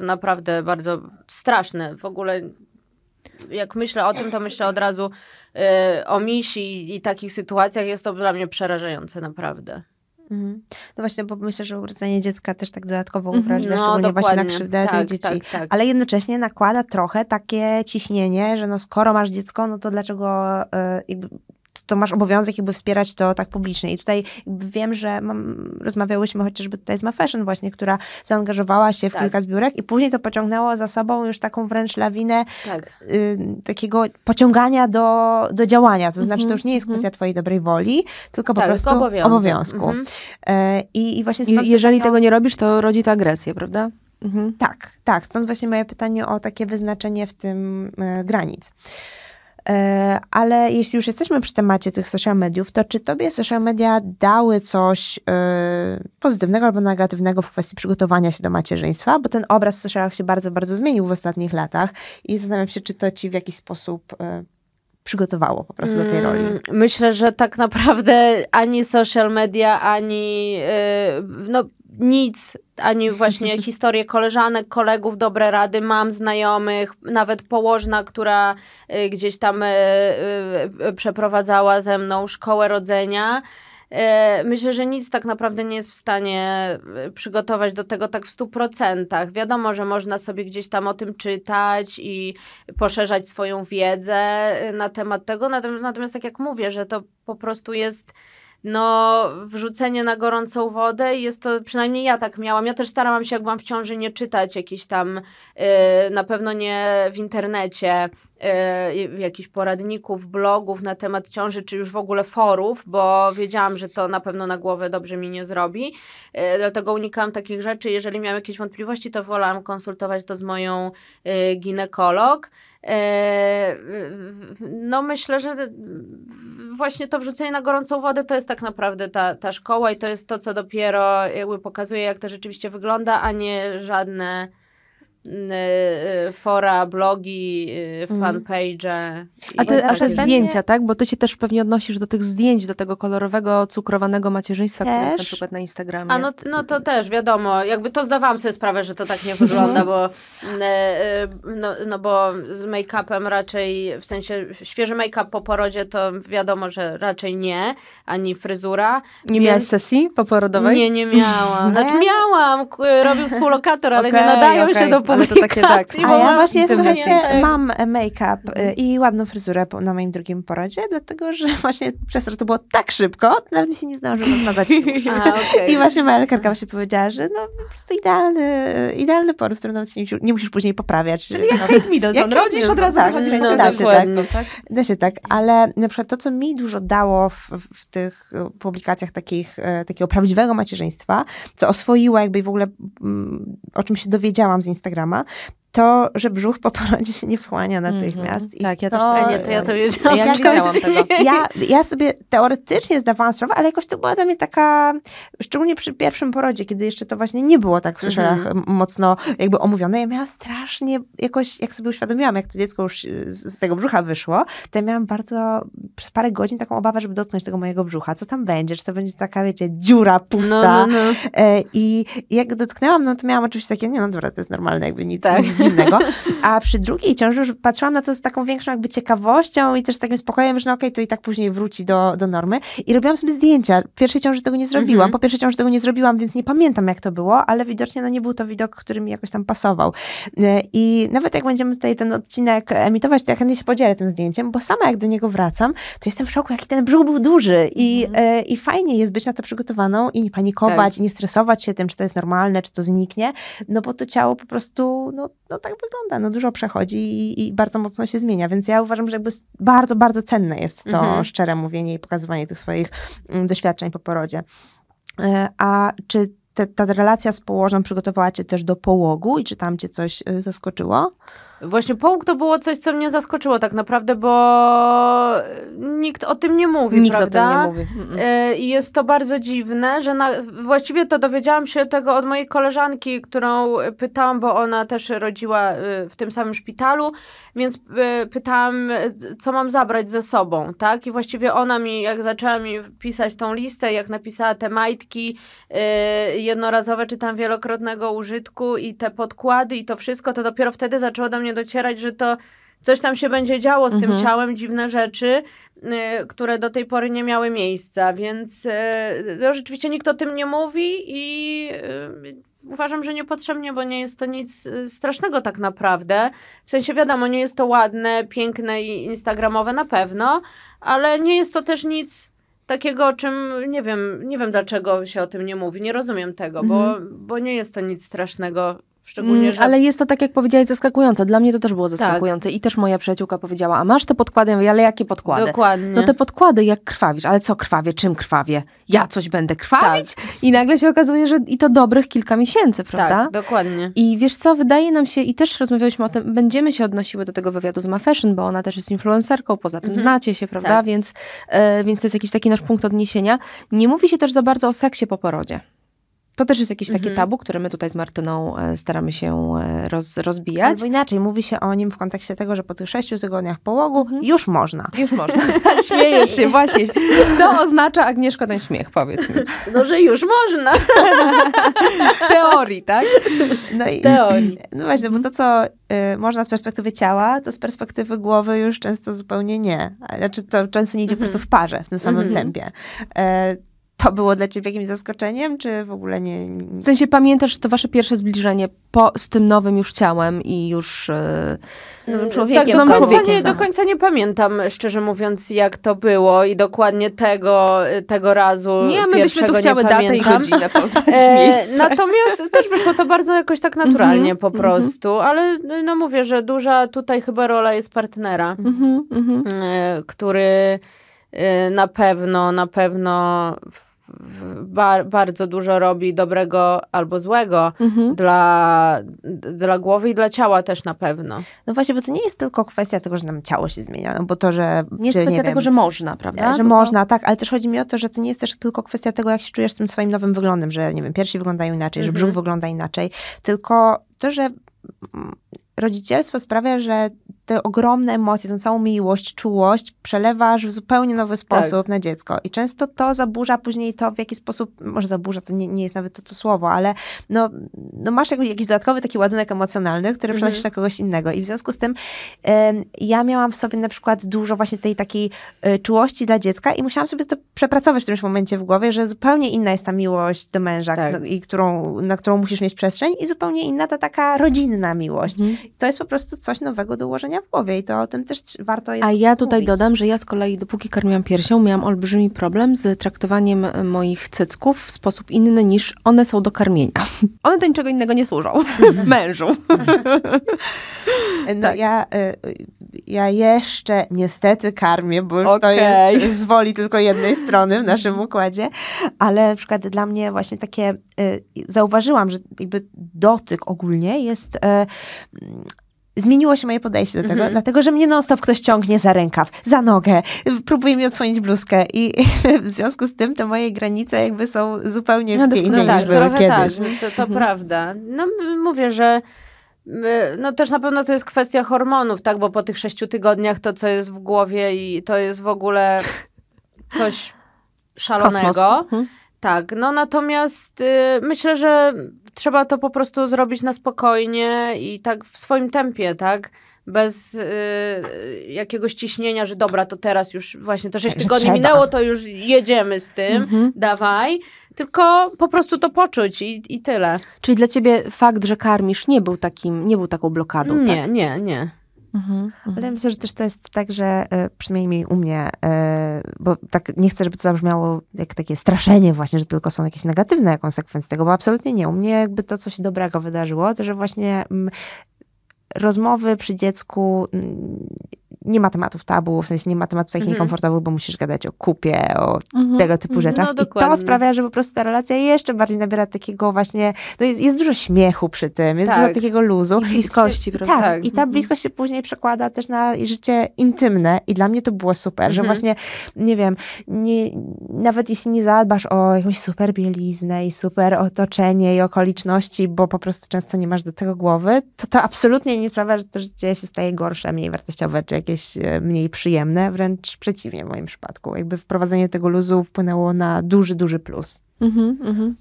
naprawdę bardzo straszne. W ogóle jak myślę o tym, to myślę od razu y, o misi i, i takich sytuacjach. Jest to dla mnie przerażające naprawdę.
Mhm. No właśnie, bo myślę, że urodzenie dziecka też tak dodatkowo mhm. uwrażliwia, no, szczególnie dokładnie. właśnie na krzywdę tak, tych dzieci. Tak, tak. Ale jednocześnie nakłada trochę takie ciśnienie, że no skoro masz dziecko, no to dlaczego y, to masz obowiązek jakby wspierać to tak publicznie. I tutaj wiem, że mam, rozmawiałyśmy chociażby tutaj z Mafashion właśnie, która zaangażowała się w tak. kilka zbiórek i później to pociągnęło za sobą już taką wręcz lawinę tak. y, takiego pociągania do, do działania. To znaczy, to mhm, już nie jest mhm. kwestia twojej dobrej woli, tylko po tak, prostu obowiązku. Y, I właśnie I, Jeżeli tego nie robisz, to rodzi to agresję, prawda? Tak, tak. Stąd właśnie moje pytanie o takie wyznaczenie w tym y, granic. E, ale jeśli już jesteśmy przy temacie tych social mediów, to czy tobie social media dały coś e, pozytywnego albo negatywnego w kwestii przygotowania się do macierzyństwa? Bo ten obraz w socialach się bardzo, bardzo zmienił w ostatnich latach i zastanawiam się, czy to ci w jakiś sposób e, przygotowało po prostu do tej mm, roli?
Myślę, że tak naprawdę ani social media, ani no, nic, ani właśnie historie koleżanek, kolegów, dobre rady, mam znajomych, nawet położna, która y, gdzieś tam y, y, przeprowadzała ze mną szkołę rodzenia. Myślę, że nic tak naprawdę nie jest w stanie przygotować do tego tak w stu procentach. Wiadomo, że można sobie gdzieś tam o tym czytać i poszerzać swoją wiedzę na temat tego, natomiast tak jak mówię, że to po prostu jest no, wrzucenie na gorącą wodę i jest to, przynajmniej ja tak miałam. Ja też starałam się, jak byłam w ciąży, nie czytać jakiś tam, y, na pewno nie w internecie, yy, jakichś poradników, blogów na temat ciąży, czy już w ogóle forów, bo wiedziałam, że to na pewno na głowę dobrze mi nie zrobi. Y, dlatego unikałam takich rzeczy. Jeżeli miałam jakieś wątpliwości, to wolałam konsultować to z moją y, ginekolog. E, no myślę, że właśnie to wrzucenie na gorącą wodę to jest tak naprawdę ta, ta szkoła i to jest to, co dopiero jakby pokazuje, jak to rzeczywiście wygląda, a nie żadne Y, y, fora, blogi, y, mhm. fanpage. A te, a te zdjęcia,
tak? Bo ty się też pewnie odnosisz do tych zdjęć, do tego kolorowego, cukrowanego macierzyństwa, też? które jest na przykład na Instagramie. A no,
no to też, wiadomo, jakby to zdawałam sobie sprawę, że to tak nie wygląda, bo no, no bo z make-upem raczej, w sensie świeży make-up po porodzie to wiadomo, że raczej nie, ani fryzura. Nie więc... miałaś sesji
poporodowej? Nie, nie miałam. No znaczy
miałam, robił współlokator, ale okay, nie nadają okay. się do tak ale to takie tak. A ja właśnie, słuchajcie, e,
mam make-up e, i ładną fryzurę na moim drugim porodzie, dlatego, że właśnie przez to, że to było tak szybko, nawet mi się nie zdążyło rozmawiać. Okay. I właśnie moja lekarka właśnie powiedziała, że no po prostu idealny, idealny poród, w którym nawet się nie, nie musisz później poprawiać. Czyli jak Kate Middleton, no, rodzisz od razu tak, no, no, da się tak, no, tak. Da się tak, ale na przykład to, co mi dużo dało w, w tych e, publikacjach takich, takiego prawdziwego macierzyństwa, co oswoiła jakby w ogóle, mm, o czym się dowiedziałam z Instagrama, programa, to, że brzuch po porodzie się nie wchłania natychmiast. Mm-hmm. Tak, ja to, też nie, to ja to wiedziałam.
Ja, tego. ja,
ja sobie teoretycznie zdawałam sprawę, ale jakoś to była dla mnie taka, szczególnie przy pierwszym porodzie, kiedy jeszcze to właśnie nie było tak w mhm. szelach mm-hmm. mocno jakby omówione. Ja miałam strasznie, jakoś jak sobie uświadomiłam, jak to dziecko już y, z, tego brzucha wyszło, to ja miałam bardzo, przez parę godzin taką obawę, żeby dotknąć tego mojego brzucha. Co tam będzie? Czy to będzie taka, wiecie, dziura pusta? No, no, no. I, e, I jak dotknęłam, no to miałam oczywiście takie, nie no dobra, to jest normalne, jakby nic, tak. nic dziwnego. A przy drugiej ciąży już patrzyłam na to z taką większą jakby ciekawością i też takim spokojem, że no okej, okay, to i tak później wróci do, do normy. I robiłam sobie zdjęcia. Pierwszej ciąży tego nie zrobiłam. Mhm. Po pierwszej ciąży tego nie zrobiłam, więc nie pamiętam jak to było, ale widocznie no nie był to widok, który mi jakoś tam pasował. E, I nawet jak będziemy tutaj ten odcinek emitować, to ja chętnie się podzielę tym zdjęciem, bo sama jak do niego wracam, to jestem w szoku, jaki ten brzuch był duży i, mhm. e, i fajnie jest być na to przygotowaną i nie panikować, tak. i nie stresować się tym, czy to jest normalne, czy to zniknie, no bo to ciało po prostu no, no tak wygląda, no dużo przechodzi i, i, bardzo mocno się zmienia, więc ja uważam, że jakby bardzo, bardzo cenne jest to mhm. szczere mówienie i pokazywanie tych swoich mm, doświadczeń po porodzie. E, a czy te, ta relacja z położną przygotowała cię też do połogu i czy tam cię coś e, zaskoczyło?
Właśnie połóg to było coś, co mnie zaskoczyło tak naprawdę, bo e, nikt o tym nie mówi, nikt prawda? o tym nie mówi. E, I jest to bardzo dziwne, że na... właściwie to dowiedziałam się tego od mojej koleżanki, którą e, pytałam, bo ona też rodziła w tym samym szpitalu, więc pytałam, co mam zabrać ze sobą, tak? I właściwie ona mi, jak zaczęła mi pisać tą listę, jak napisała te majtki jednorazowe, czy tam wielokrotnego użytku i te podkłady i to wszystko, to dopiero wtedy zaczęło do mnie docierać, że to coś tam się będzie działo z mhm. tym ciałem, dziwne rzeczy, y, które do tej pory nie miały miejsca, więc y, no, rzeczywiście nikt o tym nie mówi i y, uważam, że niepotrzebnie, bo nie jest to nic y, strasznego tak naprawdę. W sensie wiadomo, nie jest to ładne, piękne i instagramowe na pewno, ale nie jest to też nic takiego, o czym nie wiem, nie wiem dlaczego się o tym nie mówi, nie rozumiem tego, mhm. bo, bo nie jest to nic strasznego Szczególnie, mm, że... Ale jest
to tak, jak powiedziałaś, zaskakujące. Dla mnie to też było tak. zaskakujące. Tak. I też moja przyjaciółka powiedziała, a masz te podkłady? Ja mówię, ale jakie podkłady? Dokładnie. No te podkłady, jak krwawisz. Ale co krwawie? Czym krwawie? Ja coś będę krwawić? Tak. I nagle się okazuje, że i to dobrych kilka miesięcy, tak, prawda? Tak, dokładnie. I wiesz co, wydaje nam się, i też rozmawiałyśmy o tym, będziemy się odnosiły do tego wywiadu z MaFashion, bo ona też jest influencerką, poza tym mhm. znacie się, prawda? Tak. Więc, e, więc to jest jakiś taki nasz punkt odniesienia. Nie mówi się też za bardzo o seksie
po porodzie. To też jest jakiś taki mhm. tabu, który my tutaj z Martyną e, staramy się e, roz, rozbijać. Albo inaczej, mówi się o nim w kontekście tego, że po tych sześciu tygodniach połogu mhm. już można. Już można.
Śmiejesz się, właśnie. Co oznacza, Agnieszko, ten
śmiech? Powiedz mi.
No, że już można. w teorii,
tak? No i, w teorii. No właśnie, bo to, co y, można z perspektywy ciała, to z perspektywy głowy już często zupełnie nie. Znaczy, to często nie idzie mhm. po prostu w parze w tym samym mhm. tempie. Y, to było dla ciebie jakimś zaskoczeniem, czy w ogóle nie? W sensie
pamiętasz to wasze pierwsze zbliżenie po, z tym nowym już ciałem i już yy, no, człowiekiem. Tak, do końca, człowiekiem, nie, do tak.
końca nie pamiętam, szczerze mówiąc, jak to było i dokładnie tego, e, tego razu Nie, my byśmy tu chciały datę i godzinę poznać e, Natomiast też wyszło to bardzo jakoś tak naturalnie mm -hmm, po mhm. prostu, mm -hmm. ale e, no mówię, że duża tutaj chyba rola jest partnera, mm -hmm, który Y, na pewno, na pewno bar, bardzo dużo robi dobrego albo złego mhm. dla, dla głowy i dla ciała też na pewno.
No właśnie, bo to nie jest tylko kwestia tego, że nam ciało się zmienia, no bo to, że... Nie jest czy, kwestia nie tego, wiem, że można, prawda? Że można, to... tak, ale też chodzi mi o to, że to nie jest też tylko kwestia tego, jak się czujesz z tym swoim nowym wyglądem, że, nie wiem, piersi wyglądają inaczej, mhm. że brzuch mhm. wygląda inaczej, tylko to, że mm, rodzicielstwo sprawia, że te ogromne emocje, tą całą miłość, czułość przelewasz w zupełnie nowy tak. sposób tak. na dziecko. I często to zaburza później to, w jaki sposób, może zaburza, to nie, nie jest nawet to, to słowo, ale no, no masz jakiś, jakiś dodatkowy taki ładunek emocjonalny, który przenosisz mhm. na kogoś innego. I w związku z tym ja miałam w sobie na przykład dużo właśnie tej takiej y, czułości dla dziecka i musiałam sobie to przepracować w którymś momencie w głowie, że zupełnie inna jest ta miłość do męża, tak. no, i którą, na którą musisz mieć przestrzeń i zupełnie inna ta taka rodzinna miłość. Mhm. To jest po prostu coś nowego do ułożenia zaburzenia w głowie i to o tym też warto jest A ja tutaj
mówić. dodam, że ja z kolei dopóki karmiłam piersią, miałam olbrzymi problem z traktowaniem e, moich cycków w sposób inny niż one są do karmienia. One do niczego innego nie służą. Mężu.
no tak. ja, e, ja jeszcze niestety karmię, bo okay. to jest z woli tylko jednej strony w naszym układzie, ale na przykład dla mnie właśnie takie, e, zauważyłam, że jakby dotyk ogólnie jest zmieniło się moje podejście do tego, mhm. dlatego że mnie non-stop ktoś ciągnie za rękaw, za nogę, próbuje mi odsłonić bluzkę i w związku z tym te moje granice jakby są zupełnie no, tak, tak, no, tak, niż były kiedyś. Tak, to, to mhm. prawda. No mówię, że
no też na pewno to jest kwestia hormonów, tak, bo po tych sześciu tygodniach to, co jest w głowie i to jest w ogóle coś szalonego. Kosmos. Mhm. Tak, no natomiast y, myślę, że trzeba to po prostu zrobić na spokojnie i tak w swoim tempie, tak? Bez y, jakiegoś ciśnienia, że dobra, to teraz już właśnie to 6 tygodni trzeba. minęło, to już jedziemy z tym, mhm. dawaj. Tylko po prostu to poczuć i, i tyle.
Czyli dla ciebie fakt, że karmisz, nie był takim, nie był taką blokadą. Nie, tak? nie, nie. Mhm,
mhm, Ale myślę, że też to jest tak, że e, przynajmniej u mnie, e, bo tak nie chcę, żeby to zabrzmiało jak takie straszenie właśnie, że tylko są jakieś negatywne konsekwencje tego, bo absolutnie nie. U mnie jakby to, co się dobrego wydarzyło, to że właśnie mm, rozmowy przy dziecku mm, nie ma tematów tabu, w sensie nie ma tematów takich mhm. niekomfortowych, bo musisz gadać o kupie, o mhm. tego typu no rzeczach. No, I to sprawia, że po prostu ta relacja jeszcze bardziej nabiera takiego właśnie, no jest, jest dużo śmiechu przy tym, jest tak. dużo takiego luzu. I bliskości, I, prawda? Tak, tak, i ta tak. Mhm. bliskość się później przekłada też na życie intymne i dla mnie to było super, że właśnie, nie wiem, nie, nawet jeśli nie zadbasz o jakąś super bieliznę i super otoczenie i okoliczności, bo po prostu często nie masz do tego głowy, to to absolutnie nie sprawia, że to życie się staje gorsze, mniej wartościowe, czy jakieś e, mniej przyjemne, wręcz przeciwnie w moim przypadku. Jakby wprowadzenie tego luzu wpłynęło na duży, duży plus. Mhm, mhm.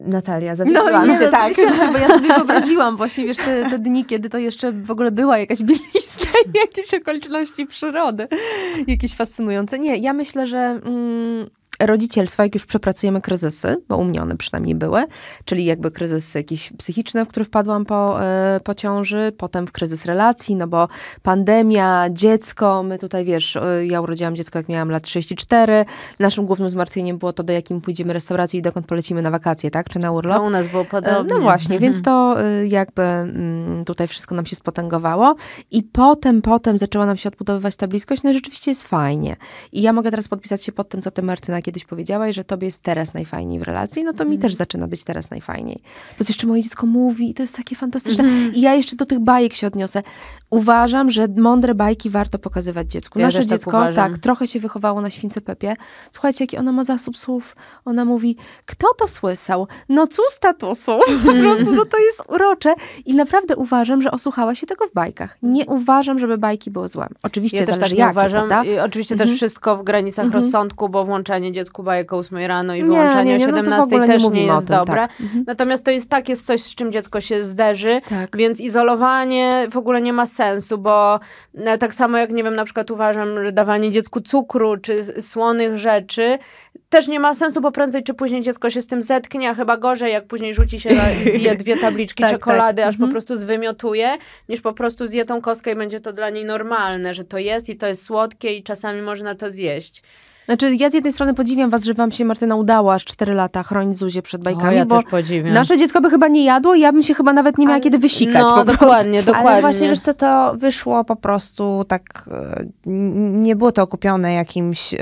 Natalia, zabieram no, nie, się, no, tak. Się, bo ja sobie wyobraziłam
właśnie, wiesz, te, te, dni, kiedy to jeszcze w ogóle była jakaś bielizna i jakieś okoliczności przyrody, jakieś fascynujące. Nie, ja myślę, że... Mm, rodzicielstwa, jak już przepracujemy kryzysy, bo u mnie one przynajmniej były, czyli jakby kryzys jakiś psychiczny, w który wpadłam po, e, po ciąży, potem w kryzys relacji, no bo pandemia, dziecko, my tutaj wiesz, e, ja urodziłam dziecko, jak miałam lat 34, naszym głównym zmartwieniem było to, do jakim pójdziemy restauracji i dokąd polecimy na wakacje, tak, czy na urlop. To u nas było e, podobnie. No właśnie, mhm. więc to jakby mm, tutaj wszystko nam się spotęgowało i potem, potem zaczęła nam się odbudowywać ta bliskość, no i rzeczywiście jest fajnie. I ja mogę teraz podpisać się pod tym, co ty Martyna, kiedy kiedyś powiedziałaś, że tobie jest teraz najfajniej w relacji, no to mm. mi mhm. też zaczyna być teraz najfajniej. Bo jeszcze moje dziecko mówi i to jest takie fantastyczne. Mm. I ja jeszcze do tych bajek się odniosę. Uważam, że mądre bajki warto pokazywać dziecku. Nasze tak dziecko, tak, tak, trochę się wychowało na śwince Pepie. Słuchajcie, jaki ona ma zasób słów. Ona mówi, kto to słysał? No cóż statusu. po prostu no to jest urocze. I naprawdę uważam, że osłuchała się tego w bajkach. Nie mhm. uważam, żeby bajki były złe. Oczywiście ja też tak nie jakie, uważam. Oczywiście też mhm.
wszystko w granicach rozsądku, bo włączanie dziecku baje o 8 rano i nie, wyłączanie nie, nie, o 17 no też nie, nie jest tym, tak. dobre. Tak. Natomiast to jest tak, jest coś, z czym dziecko się zderzy, tak. więc izolowanie w ogóle nie ma sensu, bo e, tak samo jak, nie wiem, na przykład uważam, że dawanie dziecku cukru czy słonych rzeczy też nie ma sensu, bo prędzej czy później dziecko się z tym zetknie, a chyba gorzej, jak później rzuci się i zje dwie tabliczki tak, tak. czekolady, tak. aż mhm. po prostu zwymiotuje, niż po prostu zje tą kostkę i będzie to dla niej normalne, że to jest i to jest słodkie i czasami można to zjeść.
Znaczy, ja z jednej strony podziwiam was, że wam się Martyna udała aż 4 lata chronić Zuzię przed bajkami, o, ja bo też podziwiam. nasze dziecko by chyba nie jadło i ja bym się chyba nawet nie miała Ale, kiedy wysikać No, dokładnie, dokładnie. Ale właśnie, wiesz co,
to wyszło po prostu tak, e, nie było to okupione jakimś e,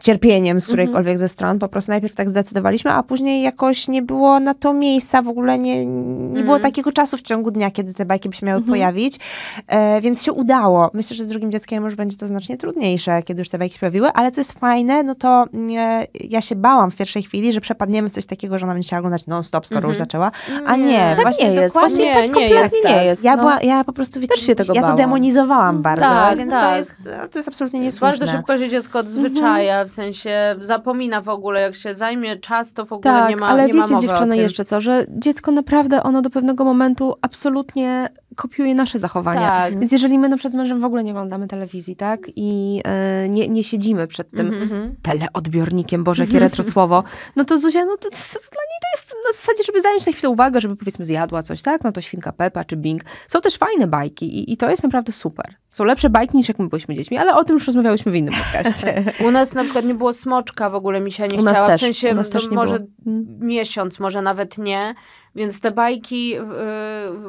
cierpieniem z którejkolwiek mhm. ze stron, po prostu najpierw tak zdecydowaliśmy, a później jakoś nie było na to miejsca, w ogóle nie, nie mhm. było mm. takiego czasu w ciągu dnia, kiedy te bajki by się miały mhm. pojawić, e, więc się udało. Myślę, że z drugim dzieckiem już będzie to znacznie trudniejsze, kiedy już te bajki się pojawiły, ale co jest fajne, no to mm, e, ja się bałam w pierwszej chwili, że przepadniemy w coś takiego, że ona będzie chciała oglądać non-stop, skoro mm -hmm. już mhm. zaczęła. A nie, nie tak właśnie nie jest. Właśnie nie, tak nie jest, nie jest. Tak. Ja, no. była, ja po prostu Też się tego ja bałam. to demonizowałam mm. bardzo, tak, więc tak. To, jest,
e, to jest absolutnie niesłuszne. Bardzo szybko się dziecko mhm. odzwyczaja, mm -hmm. w sensie zapomina w ogóle, jak się zajmie czas, to w ogóle tak, nie ma ale nie wiecie ma dziewczyny jeszcze
co, że dziecko naprawdę, ono do pewnego momentu absolutnie kopiuje nasze zachowania. Tak. Więc jeżeli my na przykład z mężem w ogóle nie oglądamy telewizji, tak? I e, nie, nie siedzimy przed tym mm-hmm. teleodbiornikiem, boże, jakie mhm. retrosłowo, no to Zuzia, no to, to, dla niej to jest na zasadzie, żeby zająć na chwilę uwagę, żeby powiedzmy zjadła coś, tak? No to Świnka Pepa czy Bing. Są też fajne bajki i, i to jest naprawdę super. Są lepsze bajki niż jak my byliśmy dziećmi, ale o tym już rozmawiałyśmy w innym podcaście. U
nas na przykład nie było smoczka, w ogóle mi się nie u Nas też, w sensie u nas też nie może było. Mm. miesiąc, może nawet nie. Więc te bajki y,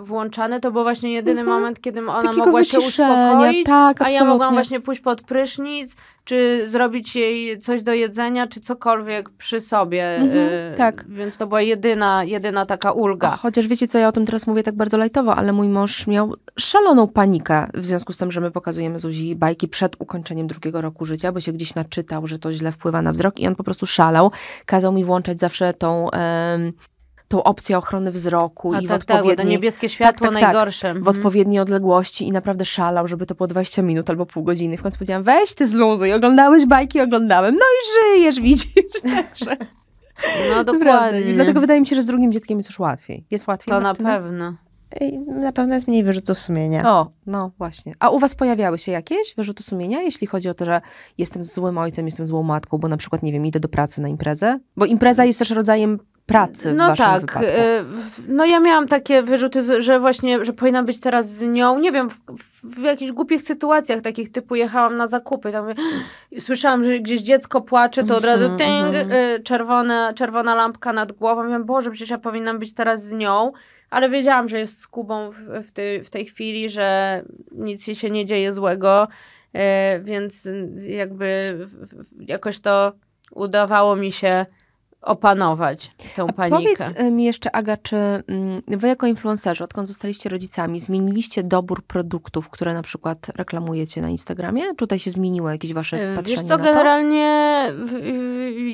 włączane to był właśnie jedyny mhm. moment, kiedy ona Takiego mogła się uspokoić, tak, a ja mogłam właśnie pójść pod prysznic, czy zrobić jej coś do jedzenia, czy cokolwiek przy sobie. Mhm, y, tak. Więc to była jedyna, jedyna taka ulga.
O, chociaż wiecie co, ja o tym teraz mówię tak bardzo lajtowo, ale mój mąż miał szaloną panikę w związku z tym, że my pokazujemy Zuzi bajki przed ukończeniem drugiego roku życia, bo się gdzieś naczytał, że to źle wpływa na wzrok i on po prostu szalał. Kazał mi włączać zawsze tą tą opcję ochrony wzroku A i tak, w tak, odpowiedniej... to niebieskie światło tak, tak, najgorsze. Tak, w odpowiedniej odległości i naprawdę szalał, żeby to było 20 minut albo pół godziny. W końcu powiedziałam, weź ty z luzu i oglądałeś bajki, oglądałem, no i żyjesz, widzisz, także... No dokładnie. Dlatego wydaje mi się, że z drugim dzieckiem jest już łatwiej. Jest łatwiej. To na pewno. Na pewno jest mniej wyrzutów sumienia. O, no właśnie. A u was pojawiały się jakieś wyrzuty sumienia, jeśli chodzi o to, że jestem złym ojcem, jestem złą matką, bo na przykład, nie wiem, idę do pracy na imprezę? Bo impreza jest też rodzajem pracy w no waszym tak. wypadku. E,
no ja miałam takie wyrzuty, że właśnie, że powinna być teraz z nią, nie wiem, w, w jakichś głupich sytuacjach takich typu jechałam na zakupy, tam słyszałam, że gdzieś dziecko płacze, to od razu mhm, ting, mhm. e, czerwona, czerwona lampka nad głową, wiem, Boże, przecież ja powinnam być teraz z nią, ale wiedziałam, że jest z Kubą w, w, tej, w tej chwili, że nic się nie dzieje złego, e, więc jakby jakoś to udawało mi się opanować tę panikę. A powiedz
mi jeszcze, Aga, czy mm, wy jako influencerzy, odkąd zostaliście rodzicami, zmieniliście dobór produktów, które na przykład reklamujecie na Instagramie? Czy tutaj się zmieniło jakieś wasze Wiesz patrzenie Wiesz co, generalnie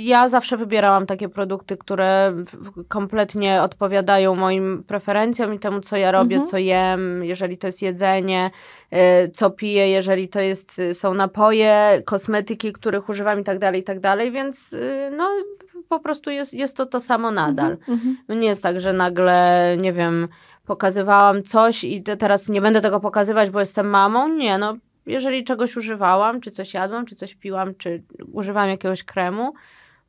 ja zawsze wybierałam takie produkty, które kompletnie odpowiadają moim preferencjom i temu, co ja robię, mhm. co jem, jeżeli to jest jedzenie, E, co piję, jeżeli to jest, y, są napoje, kosmetyki, których używam i tak dalej, i tak dalej, więc y, no po prostu jest, jest to to samo mhm, nadal. Mhm, no nie jest tak, że nagle, nie wiem, pokazywałam coś i teraz nie będę tego pokazywać, bo jestem mamą. Nie, no jeżeli czegoś używałam, czy coś jadłam, czy coś piłam, czy używam jakiegoś kremu,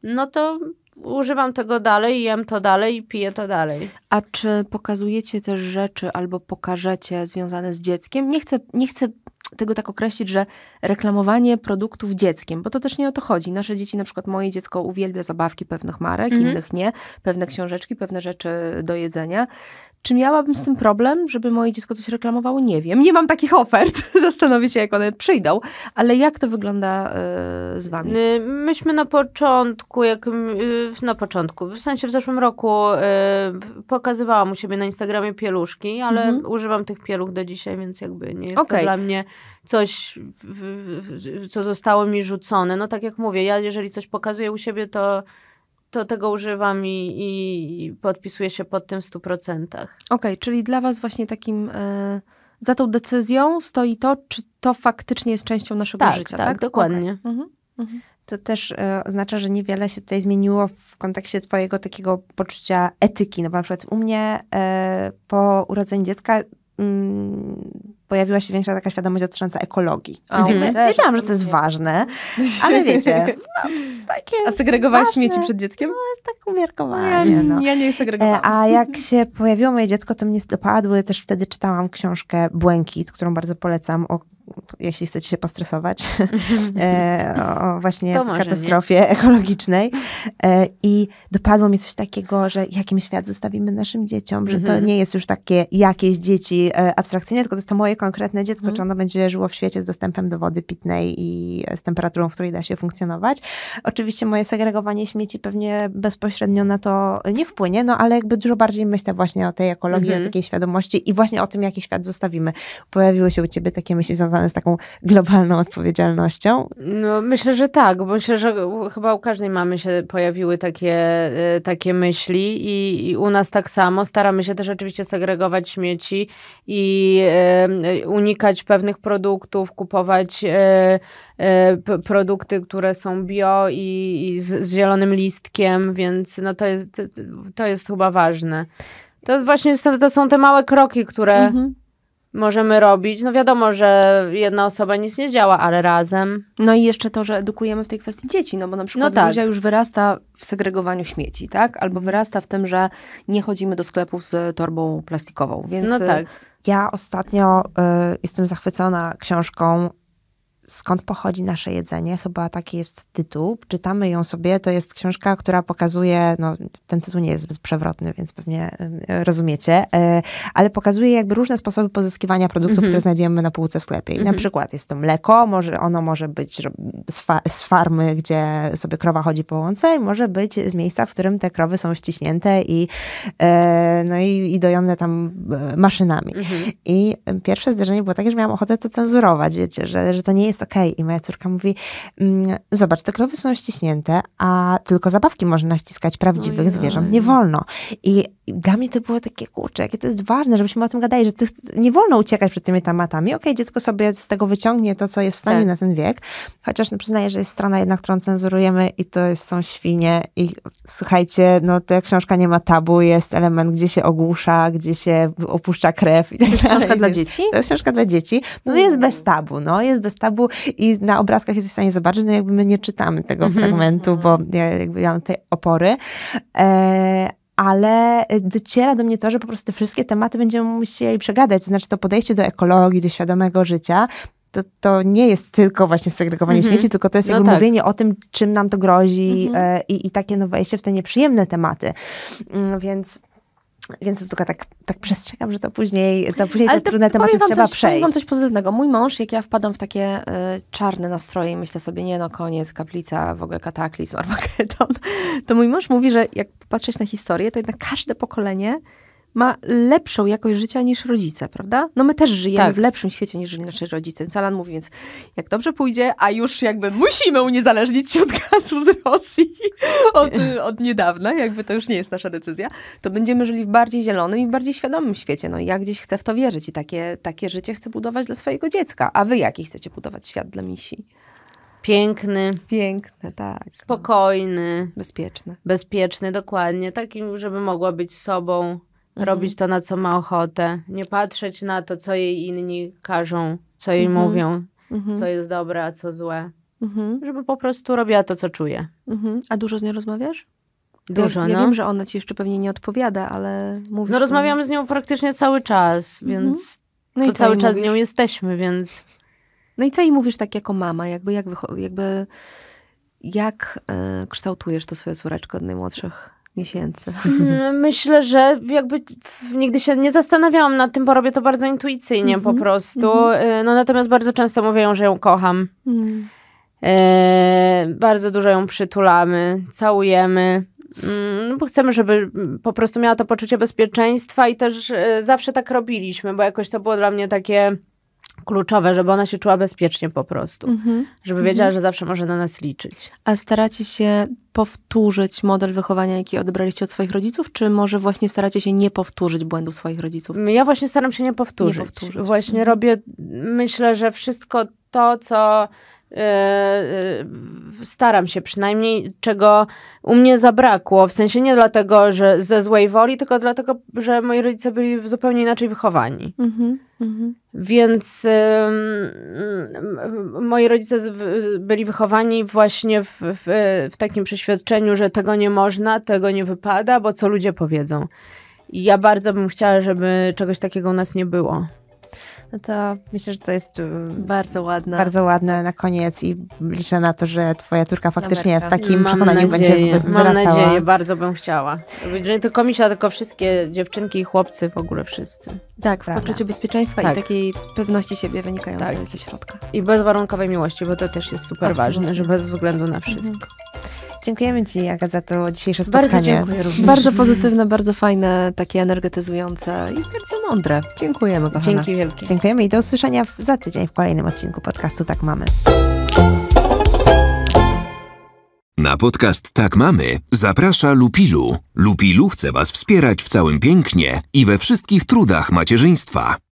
no to używam tego dalej, jem to dalej i piję to dalej.
A czy pokazujecie też rzeczy albo pokażecie związane z dzieckiem? Nie chcę, nie chcę tego tak określić, że reklamowanie produktów dzieckiem, bo to też nie o to chodzi. Nasze dzieci, na przykład moje dziecko uwielbia zabawki pewnych marek, mm -hmm. innych nie, pewne książeczki, pewne rzeczy do jedzenia. Czy miałabym z tym problem, żeby moje dziecko coś reklamowało? Nie wiem. Nie mam takich ofert. Zastanowię się, jak one przyjdą. Ale jak to wygląda y, z wami?
Y, myśmy na początku, jak, y, na początku, w sensie w zeszłym roku y, pokazywałam u siebie na Instagramie pieluszki, ale mhm. używam tych pieluch do dzisiaj, więc jakby nie jest okay. to dla mnie coś, w, w, w, co zostało mi rzucone. No tak jak mówię, ja jeżeli coś pokazuję u siebie, to to tego używam i, i podpisuję się pod tym w 100%. Okej,
okay, czyli dla Was właśnie takim. Y, za tą decyzją stoi to, czy to faktycznie jest częścią naszego tak, życia. Tak, tak? dokładnie. Okay.
Mhm. Mhm. To też y, oznacza, że niewiele się tutaj zmieniło w kontekście Twojego takiego poczucia etyki. No, na przykład u mnie e, po urodzeniu dziecka mm, pojawiła się większa taka świadomość dotycząca ekologii. mhm. wiedziałam, że to jest ważne, ale wiecie,
no, takie A segregowałaś ważne, śmieci przed dzieckiem? No, jest
tak umiarkowanie. Ja, no. ja nie segregowałam. E, a jak się pojawiło moje dziecko, to mnie dopadły, też wtedy czytałam książkę Błękit, którą bardzo polecam, o jeśli chcecie się postresować, e, o właśnie katastrofie nie. ekologicznej. E, I dopadło mi coś takiego, że jakim świat zostawimy naszym dzieciom, że to mhm. nie jest już takie jakieś dzieci e, abstrakcyjne, tylko to jest to moje konkretne dziecko, mm. czy ono będzie żyło w świecie z dostępem do wody pitnej i z temperaturą, w której da się funkcjonować. Oczywiście moje segregowanie śmieci pewnie bezpośrednio na to nie wpłynie, no ale jakby dużo bardziej myślę właśnie o tej ekologii, mm -hmm. o mhm. takiej świadomości i właśnie o tym, jaki świat zostawimy. Pojawiły się u ciebie takie myśli związane związane z taką globalną odpowiedzialnością?
No, myślę, że tak, bo myślę, że chyba u każdej mamy się pojawiły takie, y, takie myśli i, i u nas tak samo. Staramy się też oczywiście segregować śmieci i e, unikać pewnych produktów, kupować e, e, produkty, które są bio i, i z, z, zielonym listkiem, więc no to, jest, to jest chyba ważne. To właśnie to, to są te małe kroki, które. Mhm możemy robić. No wiadomo, że jedna osoba nic nie działa, ale
razem. No i jeszcze to, że edukujemy w tej kwestii dzieci, no bo na przykład no tak. już wyrasta w segregowaniu śmieci, tak? Albo wyrasta w tym, że nie chodzimy do sklepów z torbą plastikową, więc... No tak. Y,
ja ostatnio y, jestem zachwycona książką Skąd pochodzi nasze jedzenie? Chyba taki jest tytuł. Czytamy ją sobie. To jest książka, która pokazuje, no ten tytuł nie jest zbyt przewrotny, więc pewnie rozumiecie, e, ale pokazuje jakby różne sposoby pozyskiwania produktów, mm -hmm. które znajdujemy na półce w sklepie. I mm -hmm. na mhm. przykład jest to mleko, może, ono może być z, fa z farmy, gdzie sobie krowa chodzi po łące i może być z miejsca, w którym te krowy są ściśnięte i, e, no i, i dojone tam e, maszynami. Mm -hmm. I pierwsze zdarzenie było takie, że miałam ochotę to cenzurować, wiecie, że, że to nie jest OK I moja córka mówi, mm, zobacz, te krowy są ściśnięte, a tylko zabawki można ściskać prawdziwych oj, zwierząt. Oj. Nie wolno. I dla mnie to było takie, kurczę, jakie to jest ważne, żebyśmy o tym gadali, że nie wolno uciekać przed tymi tematami. Okej, okay, dziecko sobie z tego wyciągnie to, co jest w stanie tak. na ten wiek, chociaż no, przyznaję, że jest strona jednak, którą cenzurujemy i to jest, są świnie i słuchajcie, no ta książka nie ma tabu, jest element, gdzie się ogłusza, gdzie się opuszcza krew i tak dalej. To jest książka dla dzieci? To jest książka dla dzieci. No jest bez tabu, no jest bez tabu i na obrazkach jesteś w stanie zobaczyć, no jakby my nie czytamy tego mm -hmm. fragmentu, mhm. bo ja, jakby ja mam te opory. E ale dociera do mnie to, że po prostu te wszystkie tematy będziemy musieli przegadać. znaczy to podejście do ekologii, do świadomego życia, to, to nie jest tylko właśnie segregowanie mm -hmm. śmieci, tylko to jest no jakby tak. mówienie o tym, czym nam to grozi mm -hmm. i, i takie no wejście w te nieprzyjemne tematy. Mm, więc więc tylko tak, tak przestrzegam, że to później, to później te trudne tematy trzeba coś, przejść. Powiem coś pozytywnego. Mój mąż, jak ja wpadam w takie y, czarne
nastroje i myślę sobie, nie no, koniec, kaplica, w ogóle kataklizm, Armagedon, to mój mąż mówi, że jak patrzeć na historię, to jednak każde pokolenie ma lepszą jakość życia niż rodzice, prawda? No my też żyjemy tak. w lepszym świecie niż nasi rodzice. Calan mówi, więc jak dobrze pójdzie, a już jakby musimy uniezależnić się od gazu z Rosji od, od niedawna, jakby to już nie jest nasza decyzja, to będziemy żyli w bardziej zielonym i w bardziej świadomym świecie. No i ja gdzieś chcę w to wierzyć i takie, takie życie chcę budować dla swojego dziecka. A wy jaki chcecie budować świat dla misi? Piękny. Piękny, tak. Spokojny. Bezpieczny.
Bezpieczny, dokładnie. Takim, żeby mogła być sobą, Mhm. robić to, na co ma ochotę, nie patrzeć na to, co jej inni każą, co jej mhm. mówią, mhm. co jest dobre, a co złe. Mhm. Żeby po prostu robiła to, co czuje.
Mhm. A dużo z nią rozmawiasz?
Dużo, ja, ja no. wiem, że
ona ci jeszcze pewnie nie odpowiada, ale mówisz... No rozmawiamy z
nią praktycznie cały czas,
mhm. więc no i cały czas mówisz? z nią jesteśmy, więc... No i co jej mówisz tak jako mama? Jakby jak, jakby, jak e, kształtujesz to swoje córeczkę od najmłodszych miesięcy?
Mm, myślę, że jakby nigdy się nie zastanawiałam nad tym, bo robię to bardzo intuicyjnie mm-hmm, po mhm. prostu. Mm-hmm. No natomiast bardzo często mówię, że ją kocham. Mm. E, bardzo dużo ją przytulamy, całujemy. Mm, no bo chcemy, żeby po prostu miała to poczucie bezpieczeństwa i też y, zawsze tak robiliśmy, bo jakoś to było dla mnie takie kluczowe, żeby ona się czuła bezpiecznie po prostu. Mhm. Żeby mhm. wiedziała, mhm. że zawsze może na nas liczyć.
A staracie się powtórzyć model wychowania, jaki odebraliście od swoich rodziców, czy może właśnie staracie się nie powtórzyć błędów swoich rodziców? Mm, ja właśnie
staram się nie powtórzyć. Nie powtórzyć. Właśnie mhm. robię, myślę, że wszystko to, co E, e, staram się przynajmniej, czego u mnie zabrakło. W sensie nie dlatego, że ze złej woli, tylko dlatego, że moi rodzice byli zupełnie inaczej wychowani. Mm-hmm, mm-hmm. Więc um, moi rodzice byli wychowani właśnie w, w, w takim przeświadczeniu, że tego nie można, tego nie wypada, bo co ludzie powiedzą. I ja bardzo bym chciała, żeby czegoś takiego u nas
nie było no to myślę, że to jest um, bardzo ładne. Bardzo ładne na koniec i liczę na to, że twoja córka faktycznie w takim Mam przekonaniu nadzieję. będzie wyrastała. Mam nadzieję, bardzo
bym chciała. Nie tylko Misia, tylko wszystkie dziewczynki i chłopcy, w ogóle wszyscy.
Tak, w
Prawda. poczuciu bezpieczeństwa tak. i takiej pewności siebie wynikającej tak.
ze środka. I
bezwarunkowej miłości, bo to też jest super Absolutnie. ważne, że bez względu na mhm. wszystko. Mhm. Dziękujemy Ci, Aga, za dzisiejsze spotkanie. Bardzo dziękuję również. Bardzo pozytywne,
bardzo fajne, takie energetyzujące i bardzo
mądre. Dziękujemy, kochana. Dzięki wielkie. Dziękujemy i do usłyszenia za tydzień w kolejnym odcinku podcastu Tak Mamy.
Na podcast Tak Mamy zaprasza Lupilu. Lupilu chce Was wspierać w całym pięknie i we wszystkich trudach macierzyństwa.